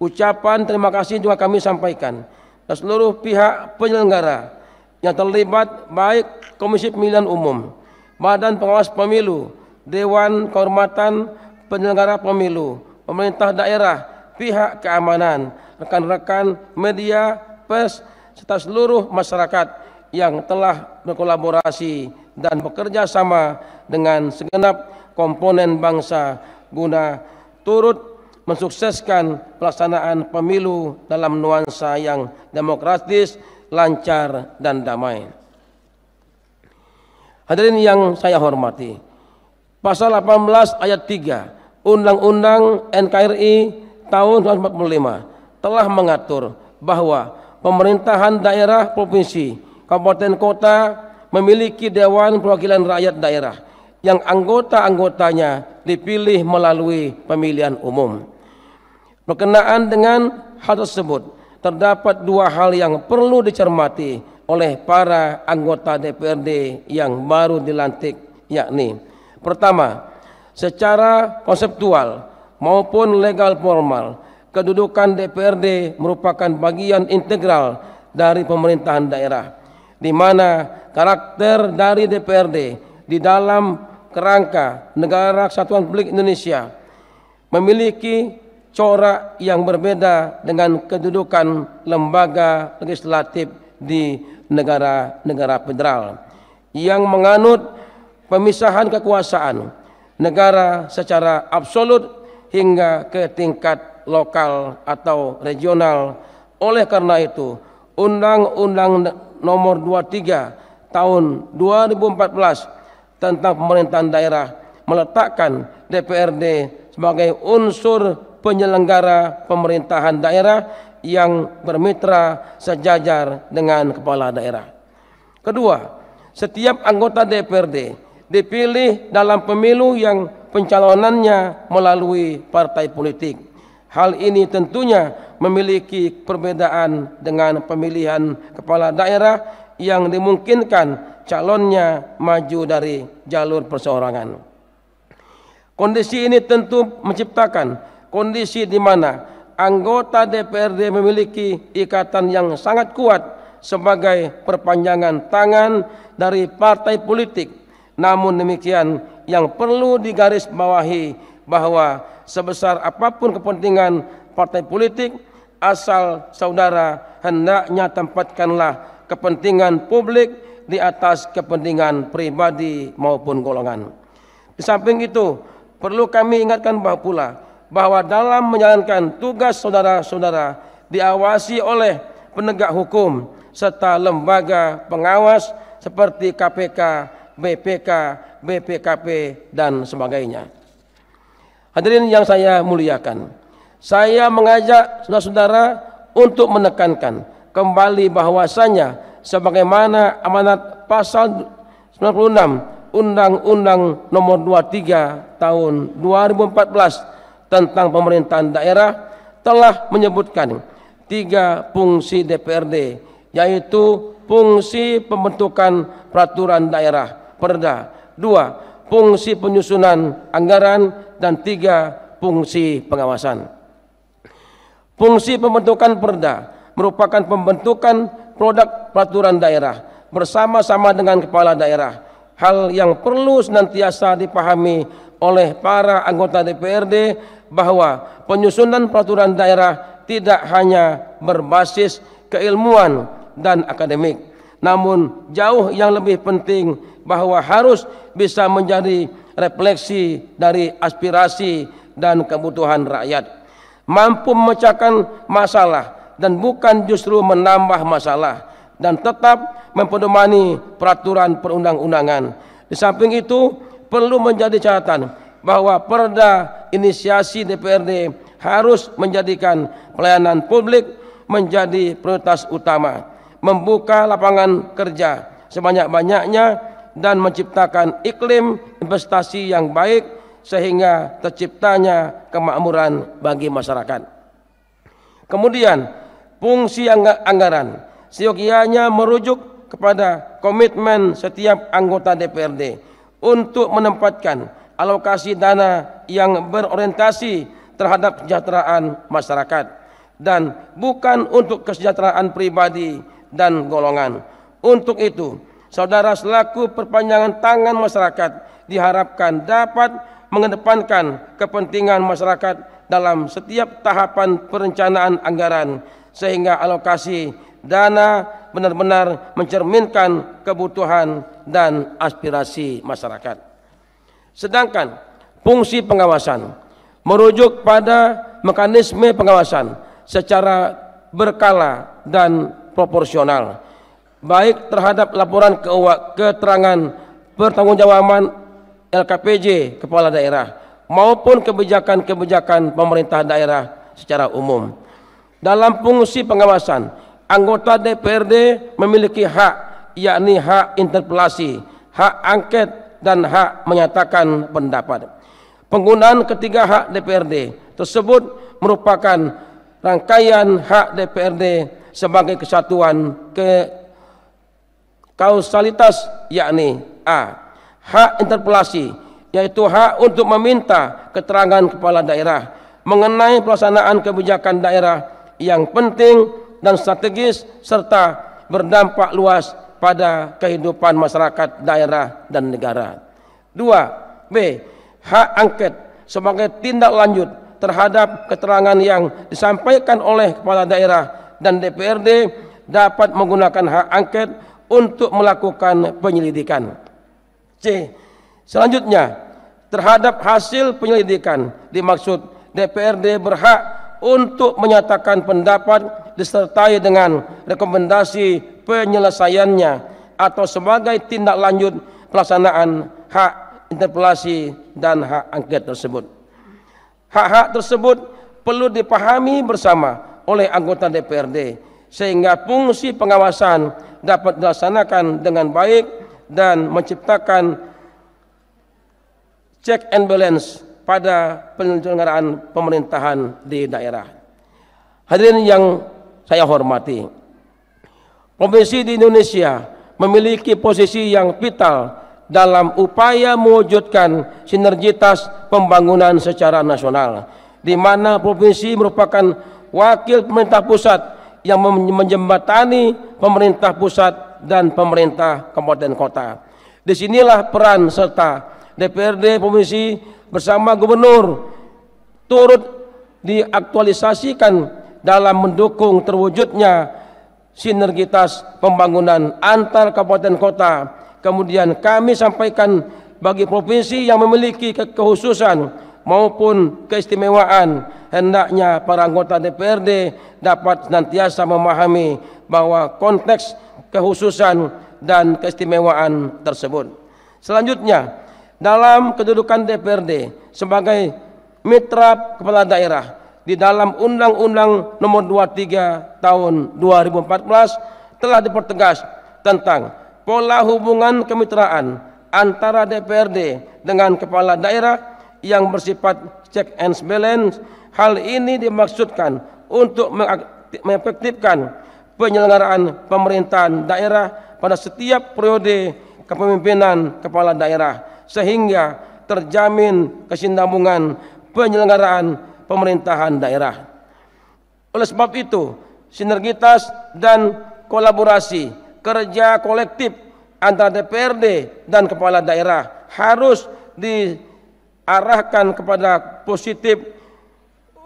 ucapan terima kasih juga kami sampaikan ke seluruh pihak penyelenggara yang terlibat baik Komisi Pemilihan Umum, Badan Pengawas Pemilu, Dewan Kehormatan Penyelenggara Pemilu, pemerintah daerah, pihak keamanan, rekan-rekan media pers serta seluruh masyarakat yang telah berkolaborasi dan bekerja sama dengan segenap komponen bangsa guna turut mensukseskan pelaksanaan pemilu dalam nuansa yang demokratis, lancar, dan damai. Hadirin yang saya hormati, pasal 18 ayat 3 Undang-Undang NKRI tahun 1945 telah mengatur bahwa pemerintahan daerah provinsi, kabupaten kota memiliki Dewan Perwakilan Rakyat Daerah yang anggota-anggotanya dipilih melalui pemilihan umum. Berkenaan dengan hal tersebut, terdapat dua hal yang perlu dicermati oleh para anggota DPRD yang baru dilantik, yakni pertama, secara konseptual maupun legal formal, kedudukan DPRD merupakan bagian integral dari pemerintahan daerah, di mana karakter dari DPRD di dalam kerangka negara kesatuan Republik Indonesia memiliki corak yang berbeda dengan kedudukan lembaga legislatif di negara-negara federal yang menganut pemisahan kekuasaan negara secara absolut hingga ke tingkat lokal atau regional. Oleh karena itu, Undang-Undang Nomor 23 Tahun 2014 tentang Pemerintahan Daerah meletakkan DPRD sebagai unsur penyelenggara pemerintahan daerah yang bermitra sejajar dengan kepala daerah. Kedua, setiap anggota DPRD dipilih dalam pemilu yang pencalonannya melalui partai politik. Hal ini tentunya memiliki perbedaan dengan pemilihan kepala daerah yang dimungkinkan calonnya maju dari jalur perseorangan. Kondisi ini tentu menciptakan kondisi di mana anggota DPRD memiliki ikatan yang sangat kuat sebagai perpanjangan tangan dari partai politik. Namun demikian yang perlu digarisbawahi bahwa sebesar apapun kepentingan partai politik asal saudara hendaknya tempatkanlah kepentingan publik di atas kepentingan pribadi maupun golongan. Di samping itu, perlu kami ingatkan bahwa pula bahwa dalam menjalankan tugas saudara-saudara diawasi oleh penegak hukum serta lembaga pengawas seperti KPK, BPK, BPKP dan sebagainya. Hadirin yang saya muliakan, saya mengajak saudara-saudara untuk menekankan kembali bahwasanya sebagaimana amanat pasal 96 Undang-Undang Nomor 23 tahun 2014 tentang pemerintahan daerah telah menyebutkan tiga fungsi DPRD yaitu fungsi pembentukan peraturan daerah perda dua fungsi penyusunan anggaran dan tiga fungsi pengawasan. Fungsi pembentukan perda merupakan pembentukan produk peraturan daerah bersama-sama dengan kepala daerah. Hal yang perlu senantiasa dipahami oleh para anggota DPRD bahwa penyusunan peraturan daerah tidak hanya berbasis keilmuan dan akademik, namun jauh yang lebih penting bahwa harus bisa menjadi refleksi dari aspirasi dan kebutuhan rakyat. Mampu memecahkan masalah dan bukan justru menambah masalah dan tetap mempedomani peraturan perundang-undangan. Di samping itu perlu menjadi catatan bahwa perda inisiasi DPRD harus menjadikan pelayanan publik menjadi prioritas utama membuka lapangan kerja sebanyak-banyaknya dan menciptakan iklim investasi yang baik sehingga terciptanya kemakmuran bagi masyarakat. Kemudian, fungsi anggaran seyogianya merujuk kepada komitmen setiap anggota DPRD untuk menempatkan alokasi dana yang berorientasi terhadap kesejahteraan masyarakat dan bukan untuk kesejahteraan pribadi dan golongan. Untuk itu, saudara selaku perpanjangan tangan masyarakat diharapkan dapat mengedepankan kepentingan masyarakat dalam setiap tahapan perencanaan anggaran sehingga alokasi dana benar-benar mencerminkan kebutuhan dan aspirasi masyarakat. Sedangkan fungsi pengawasan merujuk pada mekanisme pengawasan secara berkala dan proporsional baik terhadap laporan keterangan pertanggungjawaban LKPJ kepala daerah maupun kebijakan-kebijakan pemerintah daerah secara umum. Dalam fungsi pengawasan, anggota DPRD memiliki hak yakni hak interpelasi, hak angket dan hak menyatakan pendapat. Penggunaan ketiga hak DPRD tersebut merupakan rangkaian hak DPRD sebagai kesatuan ke kausalitas yakni A. Hak interpelasi yaitu hak untuk meminta keterangan kepala daerah mengenai pelaksanaan kebijakan daerah yang penting dan strategis serta berdampak luas pada kehidupan masyarakat daerah dan negara. 2. B. Hak angket sebagai tindak lanjut terhadap keterangan yang disampaikan oleh kepala daerah dan DPRD dapat menggunakan hak angket untuk melakukan penyelidikan. C. Selanjutnya, terhadap hasil penyelidikan dimaksud DPRD berhak untuk menyatakan pendapat disertai dengan rekomendasi penyelesaiannya atau sebagai tindak lanjut pelaksanaan hak interpelasi dan hak angket tersebut. Hak-hak tersebut perlu dipahami bersama oleh anggota DPRD sehingga fungsi pengawasan dapat dilaksanakan dengan baik dan menciptakan check and balance pada penyelenggaraan pemerintahan di daerah. Hadirin yang saya hormati, provinsi di Indonesia memiliki posisi yang vital dalam upaya mewujudkan sinergitas pembangunan secara nasional di mana provinsi merupakan wakil pemerintah pusat yang menjembatani pemerintah pusat dan pemerintah kabupaten kota. Disinilah peran serta DPRD provinsi bersama gubernur turut diaktualisasikan dalam mendukung terwujudnya sinergitas pembangunan antar kabupaten kota. Kemudian kami sampaikan bagi provinsi yang memiliki kekhususan maupun keistimewaan hendaknya para anggota DPRD dapat senantiasa memahami bahwa konteks kehususan dan keistimewaan tersebut. Selanjutnya, dalam kedudukan DPRD sebagai mitra kepala daerah di dalam Undang-Undang Nomor 23 Tahun 2014 telah dipertegas tentang pola hubungan kemitraan antara DPRD dengan kepala daerah yang bersifat check and balance. Hal ini dimaksudkan untuk mengefektifkan penyelenggaraan pemerintahan daerah pada setiap periode kepemimpinan kepala daerah sehingga terjamin kesinambungan penyelenggaraan pemerintahan daerah. Oleh sebab itu, sinergitas dan kolaborasi kerja kolektif antara DPRD dan kepala daerah harus di arahkan kepada positif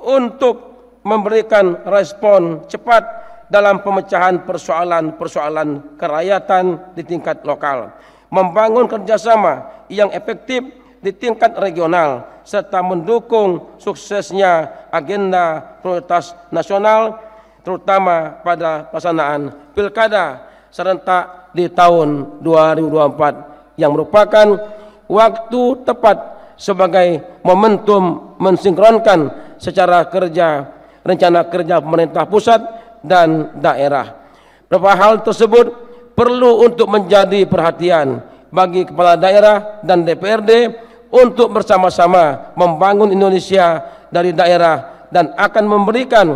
untuk memberikan respon cepat dalam pemecahan persoalan-persoalan kerakyatan di tingkat lokal, membangun kerjasama yang efektif di tingkat regional, serta mendukung suksesnya agenda prioritas nasional, terutama pada pelaksanaan pilkada serentak di tahun 2024 yang merupakan waktu tepat sebagai momentum mensinkronkan secara kerja rencana kerja pemerintah pusat dan daerah. Beberapa hal tersebut perlu untuk menjadi perhatian bagi kepala daerah dan DPRD untuk bersama-sama membangun Indonesia dari daerah dan akan memberikan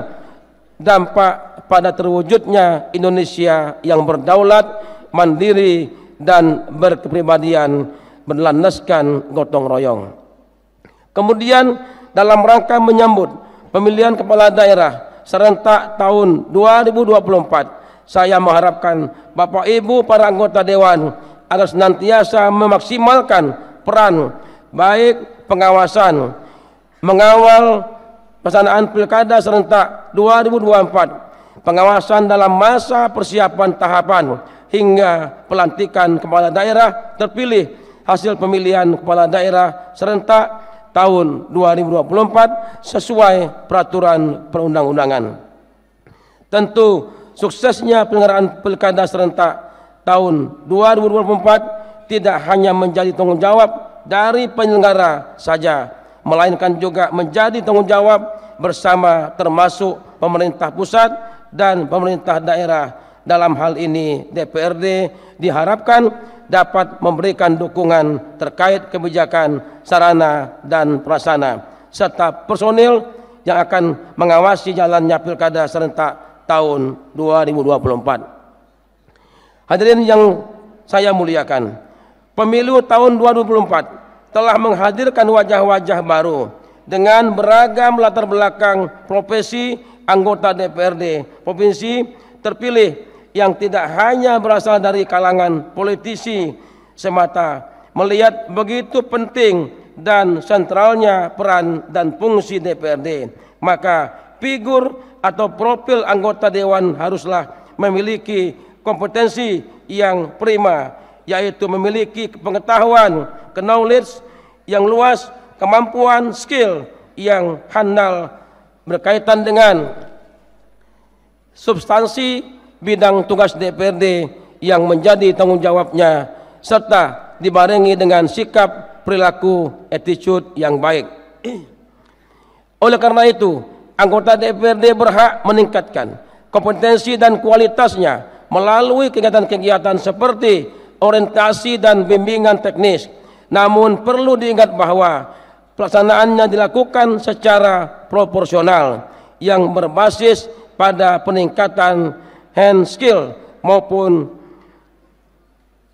dampak pada terwujudnya Indonesia yang berdaulat, mandiri dan berkepribadian berlandaskan gotong royong. Kemudian dalam rangka menyambut pemilihan kepala daerah serentak tahun 2024, saya mengharapkan Bapak Ibu para anggota dewan harus senantiasa memaksimalkan peran baik pengawasan, mengawal pelaksanaan pilkada serentak 2024, pengawasan dalam masa persiapan tahapan hingga pelantikan kepala daerah terpilih hasil pemilihan kepala daerah serentak tahun 2024 sesuai peraturan perundang-undangan. Tentu suksesnya penyelenggaraan pilkada serentak tahun 2024 tidak hanya menjadi tanggung jawab dari penyelenggara saja, melainkan juga menjadi tanggung jawab bersama termasuk pemerintah pusat dan pemerintah daerah dalam hal ini DPRD diharapkan dapat memberikan dukungan terkait kebijakan sarana dan prasana serta personil yang akan mengawasi jalannya pilkada serentak tahun 2024. Hadirin yang saya muliakan, pemilu tahun 2024 telah menghadirkan wajah-wajah baru dengan beragam latar belakang profesi anggota DPRD provinsi terpilih yang tidak hanya berasal dari kalangan politisi semata melihat begitu penting dan sentralnya peran dan fungsi DPRD maka figur atau profil anggota dewan haruslah memiliki kompetensi yang prima yaitu memiliki pengetahuan knowledge yang luas kemampuan skill yang handal berkaitan dengan substansi bidang tugas DPRD yang menjadi tanggung jawabnya serta dibarengi dengan sikap perilaku attitude yang baik. Oleh karena itu, anggota DPRD berhak meningkatkan kompetensi dan kualitasnya melalui kegiatan-kegiatan seperti orientasi dan bimbingan teknis. Namun perlu diingat bahwa pelaksanaannya dilakukan secara proporsional yang berbasis pada peningkatan hand skill maupun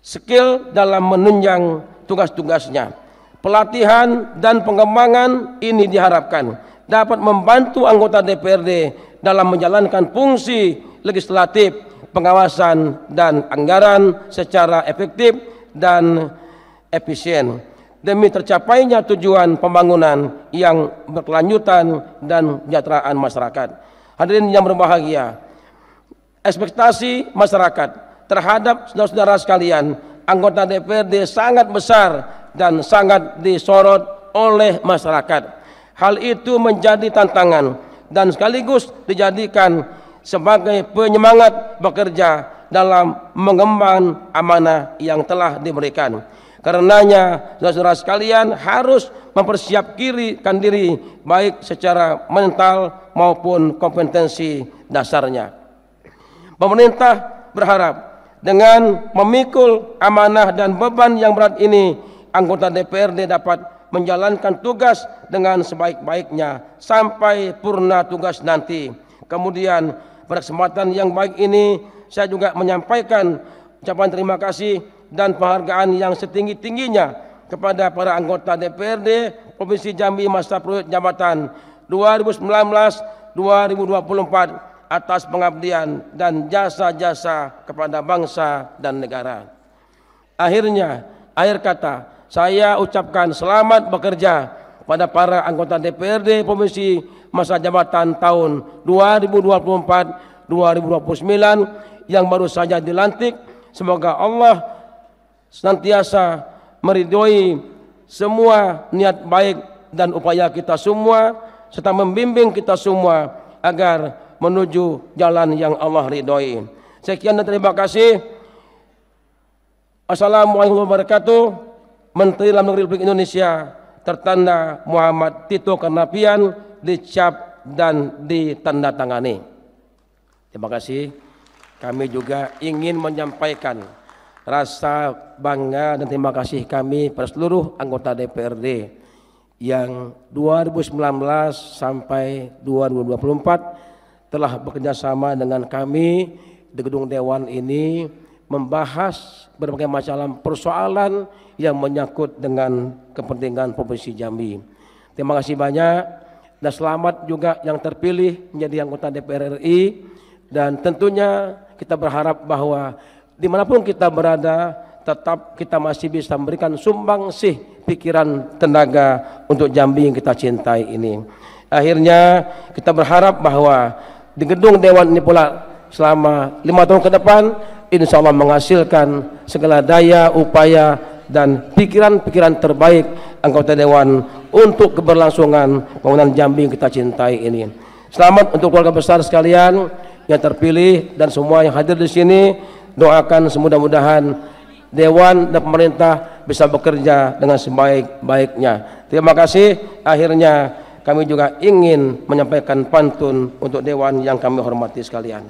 skill dalam menunjang tugas-tugasnya. Pelatihan dan pengembangan ini diharapkan dapat membantu anggota DPRD dalam menjalankan fungsi legislatif, pengawasan dan anggaran secara efektif dan efisien demi tercapainya tujuan pembangunan yang berkelanjutan dan kesejahteraan masyarakat. Hadirin yang berbahagia, ekspektasi masyarakat terhadap saudara-saudara sekalian anggota DPRD sangat besar dan sangat disorot oleh masyarakat. Hal itu menjadi tantangan dan sekaligus dijadikan sebagai penyemangat bekerja dalam mengemban amanah yang telah diberikan. Karenanya, saudara-saudara sekalian harus mempersiapkan diri baik secara mental maupun kompetensi dasarnya. Pemerintah berharap dengan memikul amanah dan beban yang berat ini, anggota DPRD dapat menjalankan tugas dengan sebaik-baiknya sampai purna tugas nanti. Kemudian pada kesempatan yang baik ini saya juga menyampaikan ucapan terima kasih dan penghargaan yang setinggi-tingginya kepada para anggota DPRD Provinsi Jambi masa periode jabatan 2019-2024 atas pengabdian dan jasa-jasa kepada bangsa dan negara. Akhirnya, akhir kata, saya ucapkan selamat bekerja pada para anggota DPRD Provinsi masa jabatan tahun 2024-2029 yang baru saja dilantik. Semoga Allah senantiasa meridhoi semua niat baik dan upaya kita semua serta membimbing kita semua agar menuju jalan yang Allah ridhoi. Sekian dan terima kasih. Assalamualaikum warahmatullahi wabarakatuh. Menteri Dalam Negeri Republik Indonesia tertanda Muhammad Tito Karnavian dicap dan ditandatangani. Terima kasih. Kami juga ingin menyampaikan rasa bangga dan terima kasih kami pada seluruh anggota DPRD yang 2019 sampai 2024 telah bekerjasama dengan kami di gedung Dewan ini membahas berbagai macam persoalan yang menyangkut dengan kepentingan Provinsi Jambi. Terima kasih banyak dan selamat juga yang terpilih menjadi anggota DPR RI dan tentunya kita berharap bahwa dimanapun kita berada tetap kita masih bisa memberikan sumbangsih pikiran tenaga untuk Jambi yang kita cintai ini. Akhirnya kita berharap bahwa di gedung Dewan ini pula selama lima tahun ke depan insya Allah menghasilkan segala daya, upaya dan pikiran-pikiran terbaik anggota Dewan untuk keberlangsungan pembangunan Jambi yang kita cintai ini. Selamat untuk keluarga besar sekalian yang terpilih dan semua yang hadir di sini doakan semudah-mudahan Dewan dan pemerintah bisa bekerja dengan sebaik-baiknya. Terima kasih. Akhirnya kami juga ingin menyampaikan pantun untuk dewan yang kami hormati sekalian.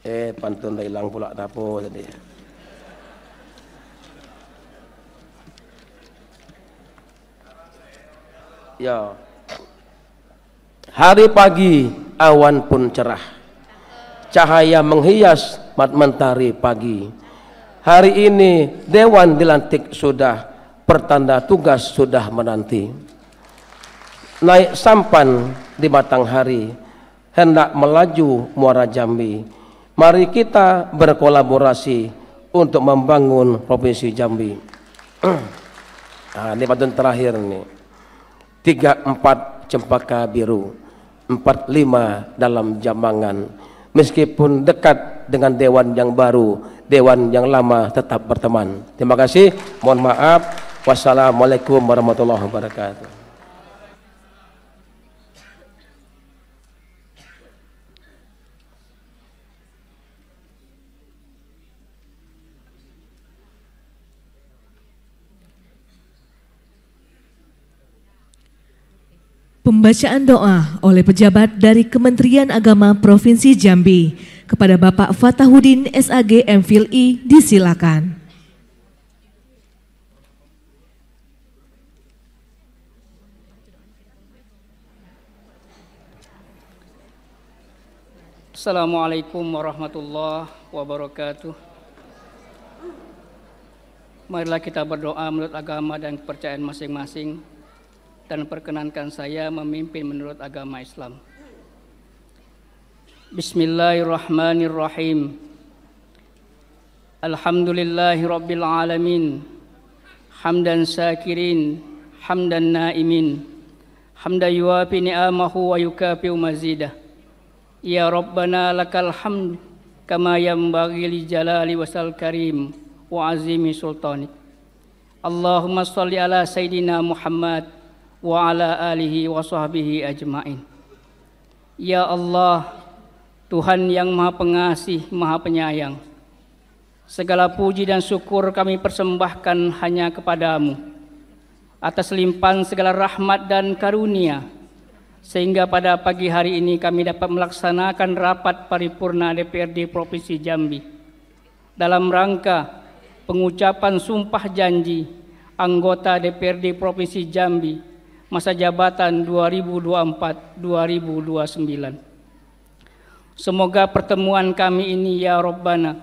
Eh, pantun dah hilang pula apa tadi. Ya. Hari pagi awan pun cerah. Cahaya menghias mat mentari pagi. Hari ini dewan dilantik sudah, pertanda tugas sudah menanti naik sampan di batang hari hendak melaju muara Jambi mari kita berkolaborasi untuk membangun provinsi Jambi nah, ini pantun terakhir nih 34 cempaka biru 45 dalam jambangan meskipun dekat dengan dewan yang baru dewan yang lama tetap berteman terima kasih mohon maaf wassalamualaikum warahmatullahi wabarakatuh Pembacaan doa oleh pejabat dari Kementerian Agama Provinsi Jambi kepada Bapak Fatahuddin SAG MPhil I disilakan. Assalamualaikum warahmatullahi wabarakatuh. Marilah kita berdoa menurut agama dan kepercayaan masing-masing dan perkenankan saya memimpin menurut agama Islam. Bismillahirrahmanirrahim. Alhamdulillahirabbil Hamdan sakirin, hamdan naimin. Hamdan yuwafi ni'amahu wa yukafi mazidah. Ya Rabbana lakal hamd kama yanbaghi li jalali wasal karim wa azimi sultanik. Allahumma salli ala sayidina Muhammad wa ala alihi wa sahbihi ajmain. Ya Allah, Tuhan yang Maha Pengasih, Maha Penyayang. Segala puji dan syukur kami persembahkan hanya kepadamu atas limpahan segala rahmat dan karunia sehingga pada pagi hari ini kami dapat melaksanakan rapat paripurna DPRD Provinsi Jambi dalam rangka pengucapan sumpah janji anggota DPRD Provinsi Jambi masa jabatan 2024-2029. Semoga pertemuan kami ini ya Rabbana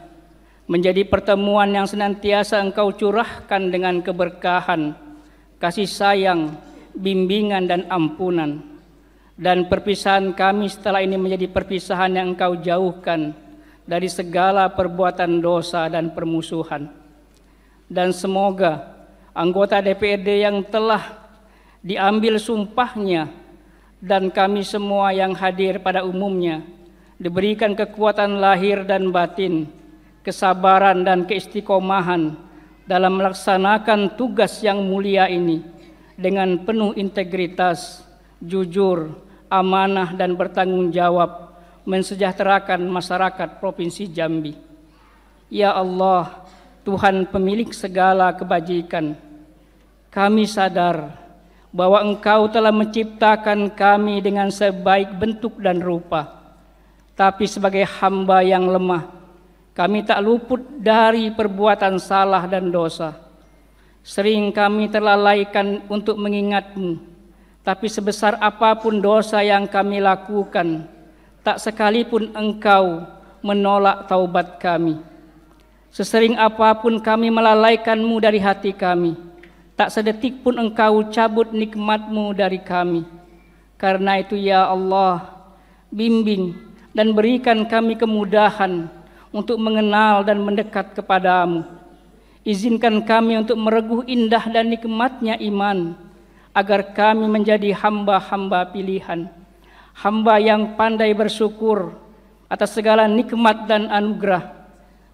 menjadi pertemuan yang senantiasa Engkau curahkan dengan keberkahan, kasih sayang, bimbingan dan ampunan. Dan perpisahan kami setelah ini menjadi perpisahan yang Engkau jauhkan dari segala perbuatan dosa dan permusuhan. Dan semoga anggota DPRD yang telah diambil sumpahnya dan kami semua yang hadir pada umumnya diberikan kekuatan lahir dan batin, kesabaran dan keistiqomahan dalam melaksanakan tugas yang mulia ini dengan penuh integritas, jujur, amanah dan bertanggung jawab mensejahterakan masyarakat Provinsi Jambi. Ya Allah, Tuhan pemilik segala kebajikan, kami sadar bahwa Engkau telah menciptakan kami dengan sebaik bentuk dan rupa. Tapi sebagai hamba yang lemah, kami tak luput dari perbuatan salah dan dosa. Sering kami terlalaikan untuk mengingatmu, tapi sebesar apapun dosa yang kami lakukan, tak sekalipun engkau menolak taubat kami. Sesering apapun kami melalaikanmu dari hati kami, Tak sedetik pun engkau cabut nikmatmu dari kami. Karena itu ya Allah, bimbing dan berikan kami kemudahan untuk mengenal dan mendekat kepadamu. Izinkan kami untuk mereguh indah dan nikmatnya iman, agar kami menjadi hamba-hamba pilihan. Hamba yang pandai bersyukur atas segala nikmat dan anugerah,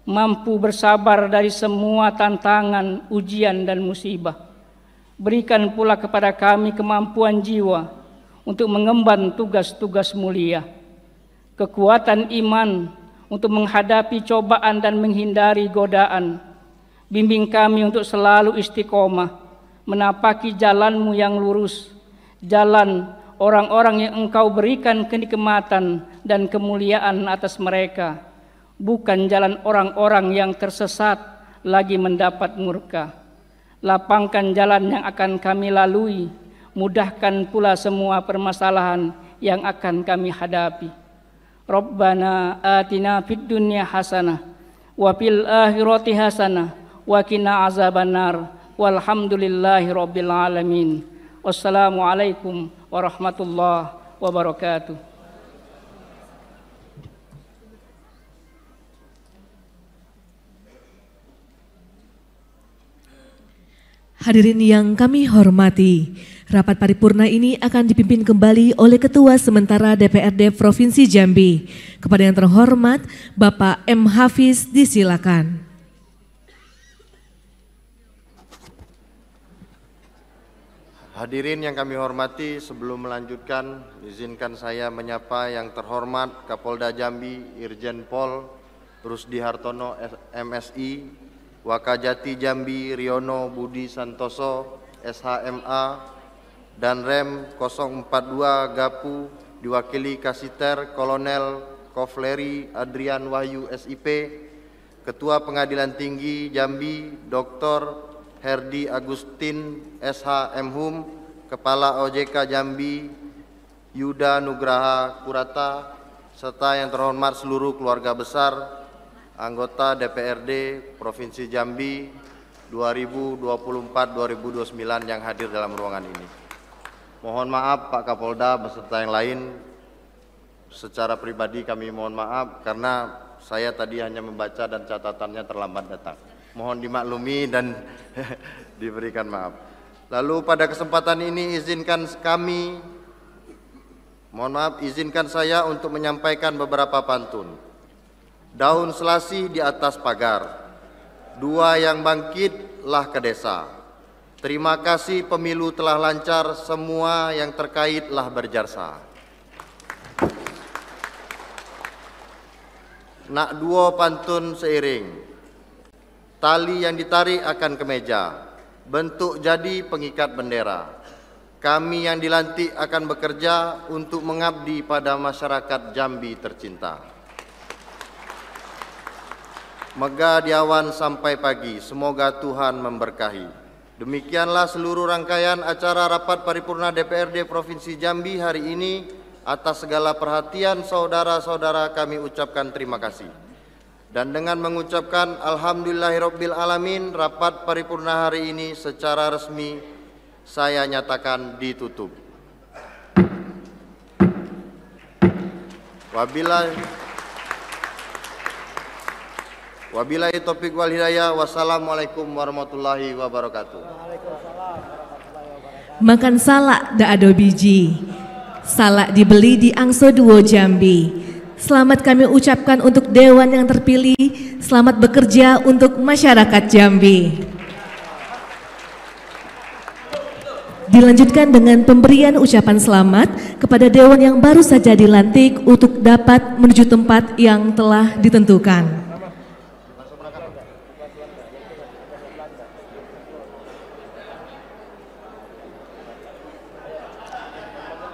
mampu bersabar dari semua tantangan, ujian, dan musibah Berikan pula kepada kami kemampuan jiwa untuk mengemban tugas-tugas mulia, kekuatan iman untuk menghadapi cobaan dan menghindari godaan. Bimbing kami untuk selalu istiqomah, menapaki jalanmu yang lurus, jalan orang-orang yang engkau berikan kenikmatan dan kemuliaan atas mereka, bukan jalan orang-orang yang tersesat lagi mendapat murka. Lapangkan jalan yang akan kami lalui, mudahkan pula semua permasalahan yang akan kami hadapi. Rabbana atina fid dunya hasanah wa fil akhirati hasanah wa qina azabannar walhamdulillahi rabbil alamin. Wassalamualaikum warahmatullahi wabarakatuh. Hadirin yang kami hormati, rapat paripurna ini akan dipimpin kembali oleh Ketua Sementara DPRD Provinsi Jambi. Kepada yang terhormat, Bapak M. Hafiz disilakan. Hadirin yang kami hormati, sebelum melanjutkan, izinkan saya menyapa yang terhormat Kapolda Jambi, Irjen Pol Rusdi Hartono MSI, Wakajati Jambi Riono Budi Santoso SHMA dan Rem 042 Gapu diwakili Kasiter Kolonel Kofleri Adrian Wahyu SIP Ketua Pengadilan Tinggi Jambi Dr. Herdi Agustin SHMhum, Hum Kepala OJK Jambi Yuda Nugraha Kurata serta yang terhormat seluruh keluarga besar anggota DPRD Provinsi Jambi 2024-2029 yang hadir dalam ruangan ini. Mohon maaf Pak Kapolda beserta yang lain, secara pribadi kami mohon maaf karena saya tadi hanya membaca dan catatannya terlambat datang. Mohon dimaklumi dan diberikan maaf. Lalu pada kesempatan ini izinkan kami, mohon maaf, izinkan saya untuk menyampaikan beberapa pantun daun selasih di atas pagar. Dua yang bangkitlah ke desa. Terima kasih pemilu telah lancar, semua yang terkaitlah berjasa. Nak duo pantun seiring. Tali yang ditarik akan ke meja, bentuk jadi pengikat bendera. Kami yang dilantik akan bekerja untuk mengabdi pada masyarakat Jambi tercinta megah diawan sampai pagi. Semoga Tuhan memberkahi. Demikianlah seluruh rangkaian acara rapat paripurna DPRD Provinsi Jambi hari ini. Atas segala perhatian saudara-saudara kami ucapkan terima kasih. Dan dengan mengucapkan Alhamdulillahirobbil alamin, rapat paripurna hari ini secara resmi saya nyatakan ditutup. Wabillahi Wabillahi taufiq wal hidayah. Wassalamualaikum warahmatullahi wabarakatuh. Makan salak da ado biji. Salak dibeli di Angso Duo Jambi. Selamat kami ucapkan untuk dewan yang terpilih. Selamat bekerja untuk masyarakat Jambi. Dilanjutkan dengan pemberian ucapan selamat kepada dewan yang baru saja dilantik untuk dapat menuju tempat yang telah ditentukan.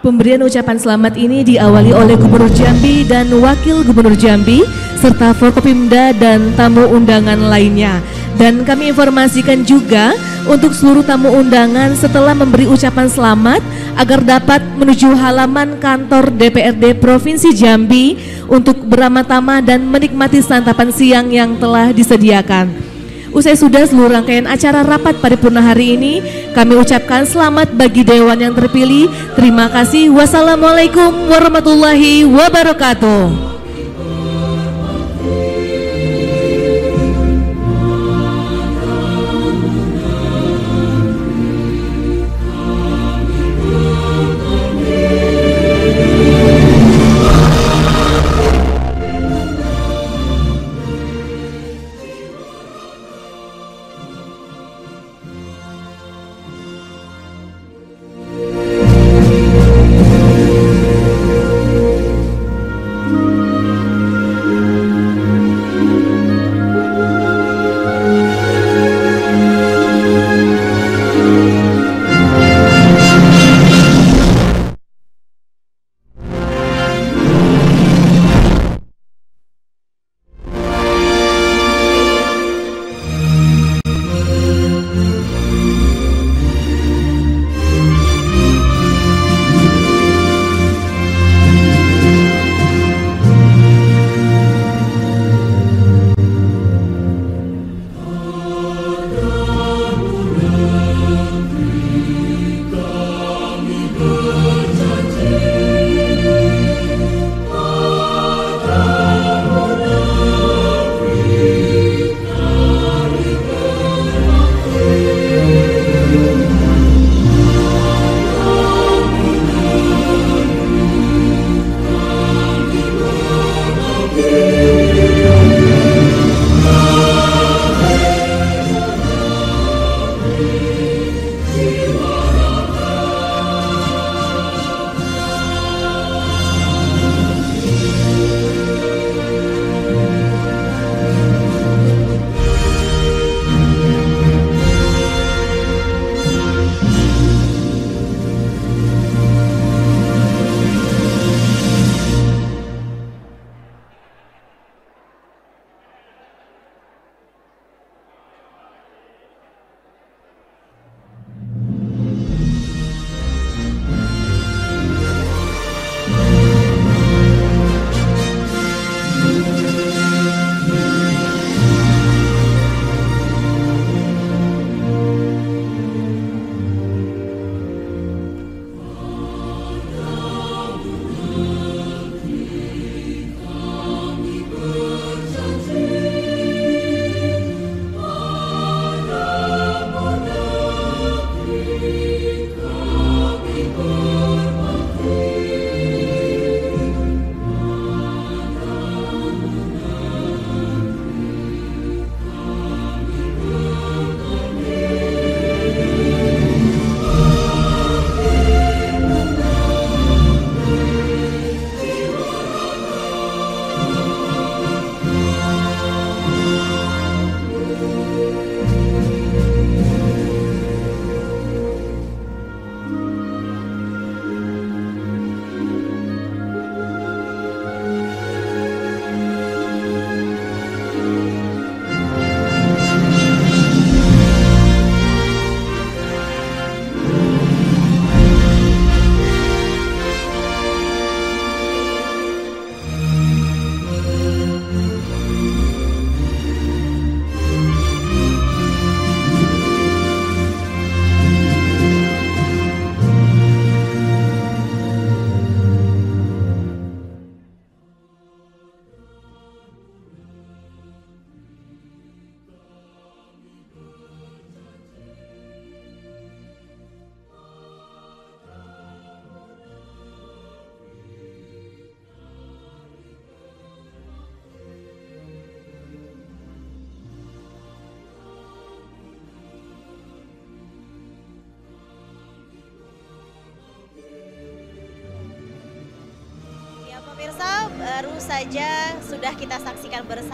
Pemberian ucapan selamat ini diawali oleh Gubernur Jambi dan Wakil Gubernur Jambi serta Forkopimda dan tamu undangan lainnya. Dan kami informasikan juga untuk seluruh tamu undangan setelah memberi ucapan selamat agar dapat menuju halaman kantor DPRD Provinsi Jambi untuk beramah-tamah dan menikmati santapan siang yang telah disediakan. Usai sudah seluruh rangkaian acara rapat pada purna hari ini, kami ucapkan selamat bagi Dewan yang terpilih. Terima kasih. Wassalamualaikum warahmatullahi wabarakatuh.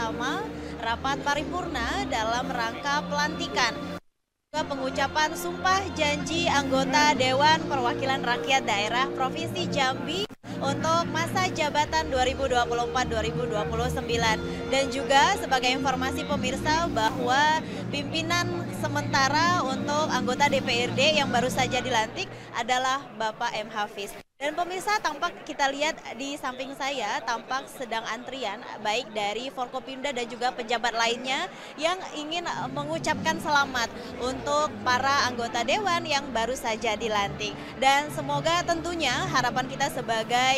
bersama rapat paripurna dalam rangka pelantikan pengucapan sumpah janji anggota Dewan Perwakilan Rakyat Daerah Provinsi Jambi untuk masa jabatan 2024-2029 dan juga sebagai informasi pemirsa bahwa pimpinan sementara untuk anggota DPRD yang baru saja dilantik adalah Bapak M Hafiz. Dan pemirsa tampak kita lihat di samping saya tampak sedang antrian baik dari Forkopimda dan juga pejabat lainnya yang ingin mengucapkan selamat untuk para anggota dewan yang baru saja dilantik. Dan semoga tentunya harapan kita sebagai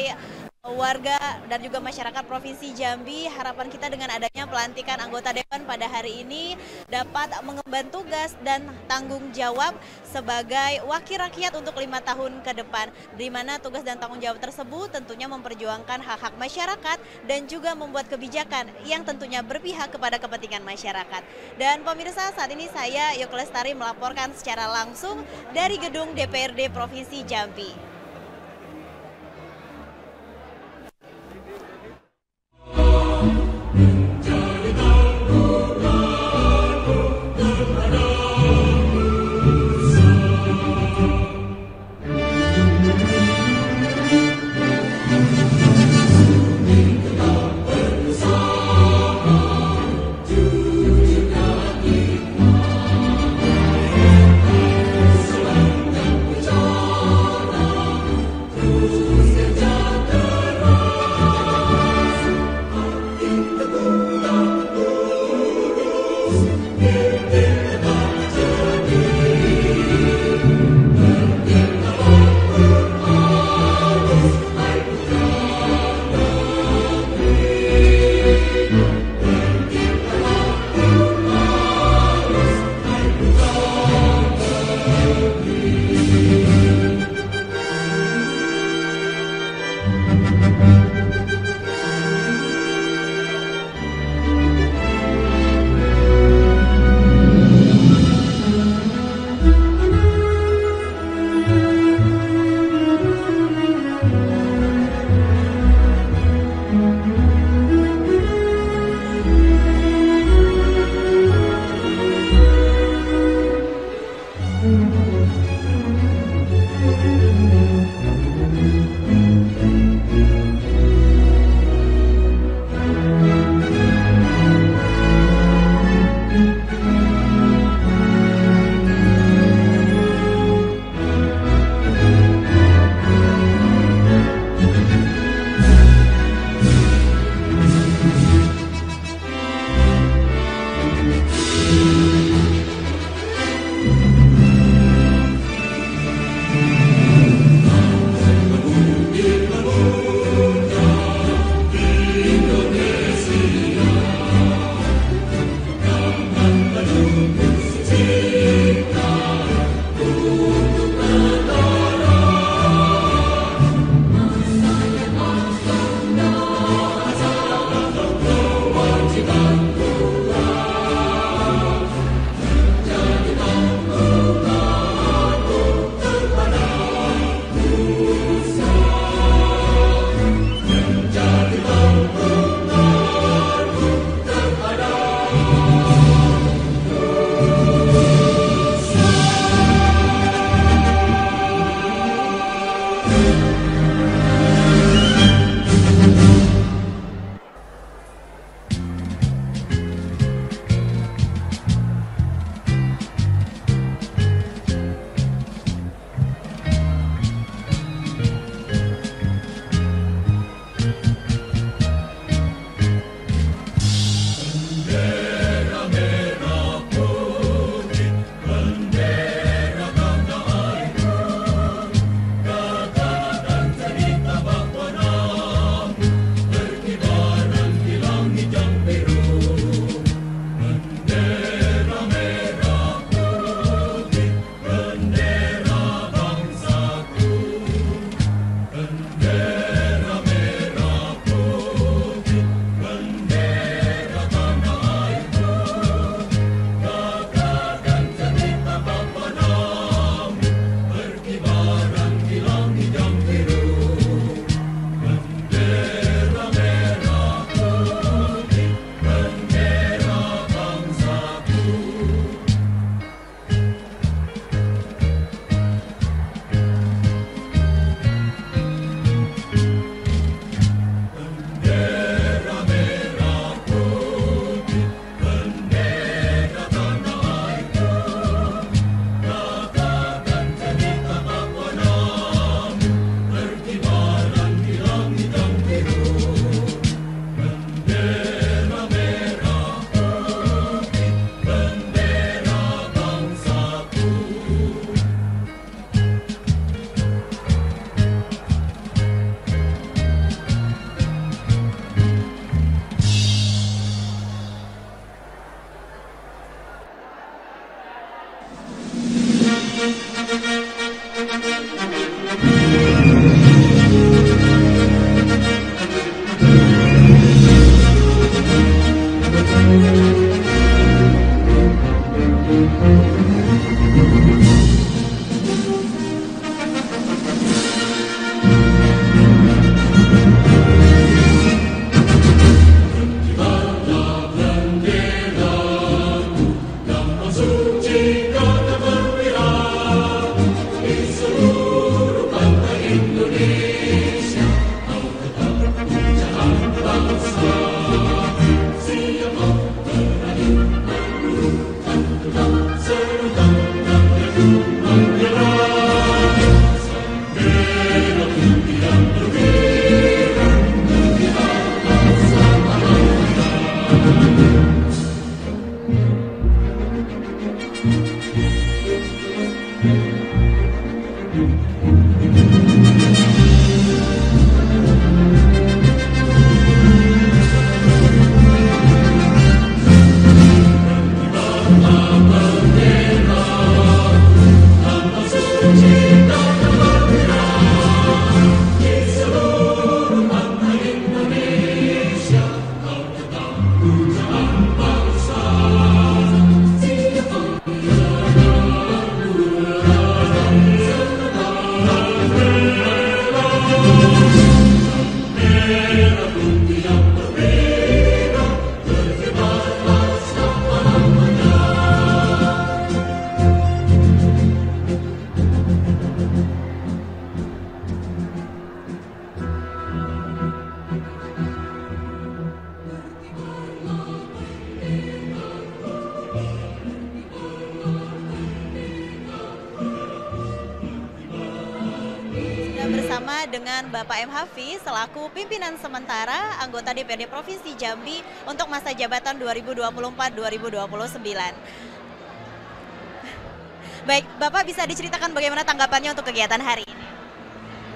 warga dan juga masyarakat Provinsi Jambi. Harapan kita dengan adanya pelantikan anggota dewan pada hari ini dapat mengemban tugas dan tanggung jawab sebagai wakil rakyat untuk lima tahun ke depan. Di mana tugas dan tanggung jawab tersebut tentunya memperjuangkan hak-hak masyarakat dan juga membuat kebijakan yang tentunya berpihak kepada kepentingan masyarakat. Dan pemirsa saat ini saya Yok Lestari melaporkan secara langsung dari gedung DPRD Provinsi Jambi. Pak M. Hafi selaku pimpinan sementara anggota DPD Provinsi Jambi untuk masa jabatan 2024-2029. Baik, Bapak bisa diceritakan bagaimana tanggapannya untuk kegiatan hari ini?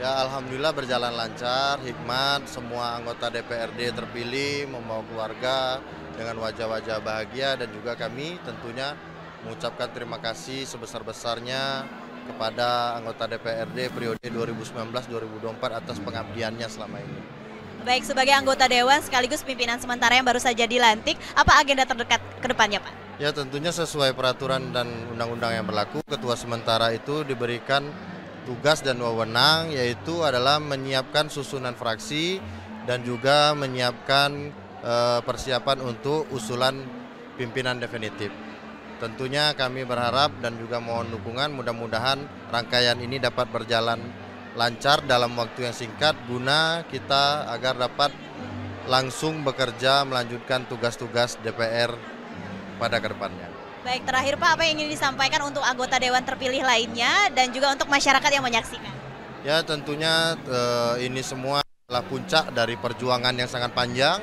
Ya, Alhamdulillah berjalan lancar, hikmat, semua anggota DPRD terpilih membawa keluarga dengan wajah-wajah bahagia dan juga kami tentunya mengucapkan terima kasih sebesar-besarnya kepada anggota DPRD periode 2019-2024 atas pengabdiannya selama ini. Baik, sebagai anggota Dewan sekaligus pimpinan sementara yang baru saja dilantik, apa agenda terdekat ke depannya Pak? Ya tentunya sesuai peraturan dan undang-undang yang berlaku, ketua sementara itu diberikan tugas dan wewenang yaitu adalah menyiapkan susunan fraksi dan juga menyiapkan eh, persiapan untuk usulan pimpinan definitif. Tentunya kami berharap dan juga mohon dukungan mudah-mudahan rangkaian ini dapat berjalan lancar dalam waktu yang singkat guna kita agar dapat langsung bekerja melanjutkan tugas-tugas DPR pada ke depannya. Baik, terakhir Pak, apa yang ingin disampaikan untuk anggota Dewan terpilih lainnya dan juga untuk masyarakat yang menyaksikan? Ya, tentunya eh, ini semua adalah puncak dari perjuangan yang sangat panjang,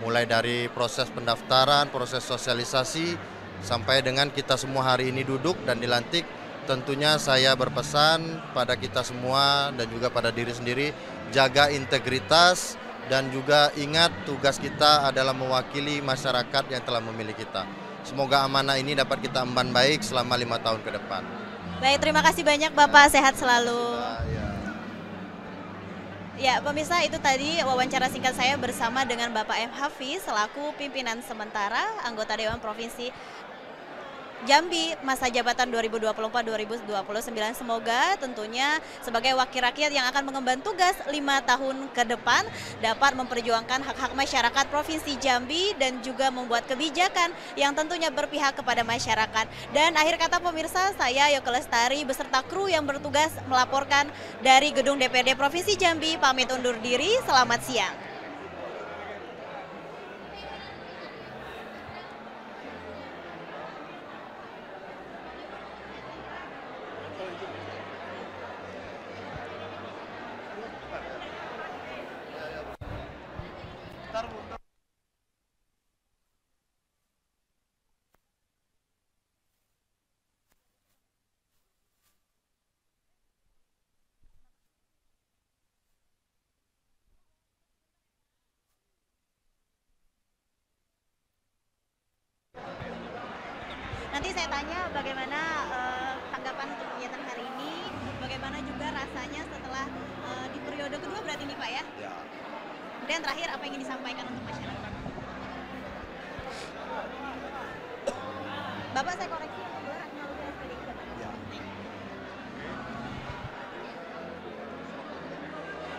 mulai dari proses pendaftaran, proses sosialisasi, Sampai dengan kita semua hari ini duduk dan dilantik, tentunya saya berpesan pada kita semua dan juga pada diri sendiri, jaga integritas dan juga ingat tugas kita adalah mewakili masyarakat yang telah memilih kita. Semoga amanah ini dapat kita emban baik selama lima tahun ke depan. Baik, terima kasih banyak Bapak, sehat selalu. Ah, iya. Ya, pemirsa itu tadi wawancara singkat saya bersama dengan Bapak M. Hafiz selaku pimpinan sementara anggota Dewan Provinsi Jambi masa jabatan 2024-2029. Semoga tentunya sebagai wakil rakyat yang akan mengemban tugas lima tahun ke depan dapat memperjuangkan hak-hak masyarakat Provinsi Jambi dan juga membuat kebijakan yang tentunya berpihak kepada masyarakat. Dan akhir kata pemirsa, saya Yoke Lestari beserta kru yang bertugas melaporkan dari gedung DPD Provinsi Jambi pamit undur diri. Selamat siang.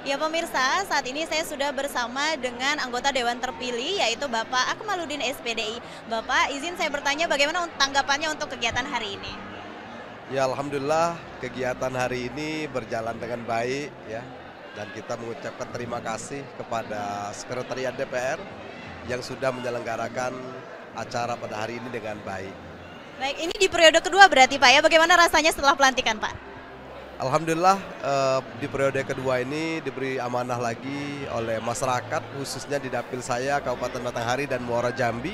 Ya pemirsa, saat ini saya sudah bersama dengan anggota Dewan Terpilih yaitu Bapak Akmaludin SPDI. Bapak, izin saya bertanya bagaimana tanggapannya untuk kegiatan hari ini? Ya Alhamdulillah kegiatan hari ini berjalan dengan baik ya. Dan kita mengucapkan terima kasih kepada Sekretariat DPR yang sudah menyelenggarakan acara pada hari ini dengan baik. Baik, ini di periode kedua berarti Pak ya. Bagaimana rasanya setelah pelantikan Pak? Alhamdulillah eh, di periode kedua ini diberi amanah lagi oleh masyarakat khususnya di dapil saya Kabupaten Batanghari dan Muara Jambi.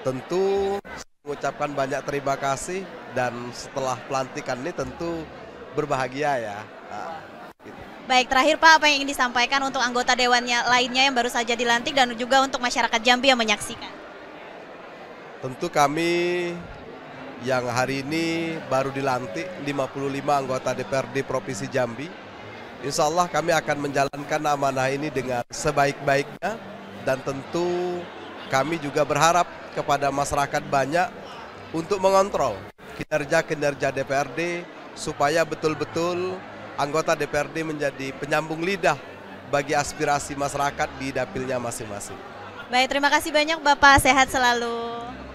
Tentu mengucapkan banyak terima kasih dan setelah pelantikan ini tentu berbahagia ya. Baik, terakhir Pak apa yang ingin disampaikan untuk anggota dewannya lainnya yang baru saja dilantik dan juga untuk masyarakat Jambi yang menyaksikan? Tentu kami yang hari ini baru dilantik 55 anggota DPRD Provinsi Jambi. Insya Allah kami akan menjalankan amanah ini dengan sebaik-baiknya dan tentu kami juga berharap kepada masyarakat banyak untuk mengontrol kinerja-kinerja DPRD supaya betul-betul anggota DPRD menjadi penyambung lidah bagi aspirasi masyarakat di dapilnya masing-masing. Baik, terima kasih banyak Bapak. Sehat selalu.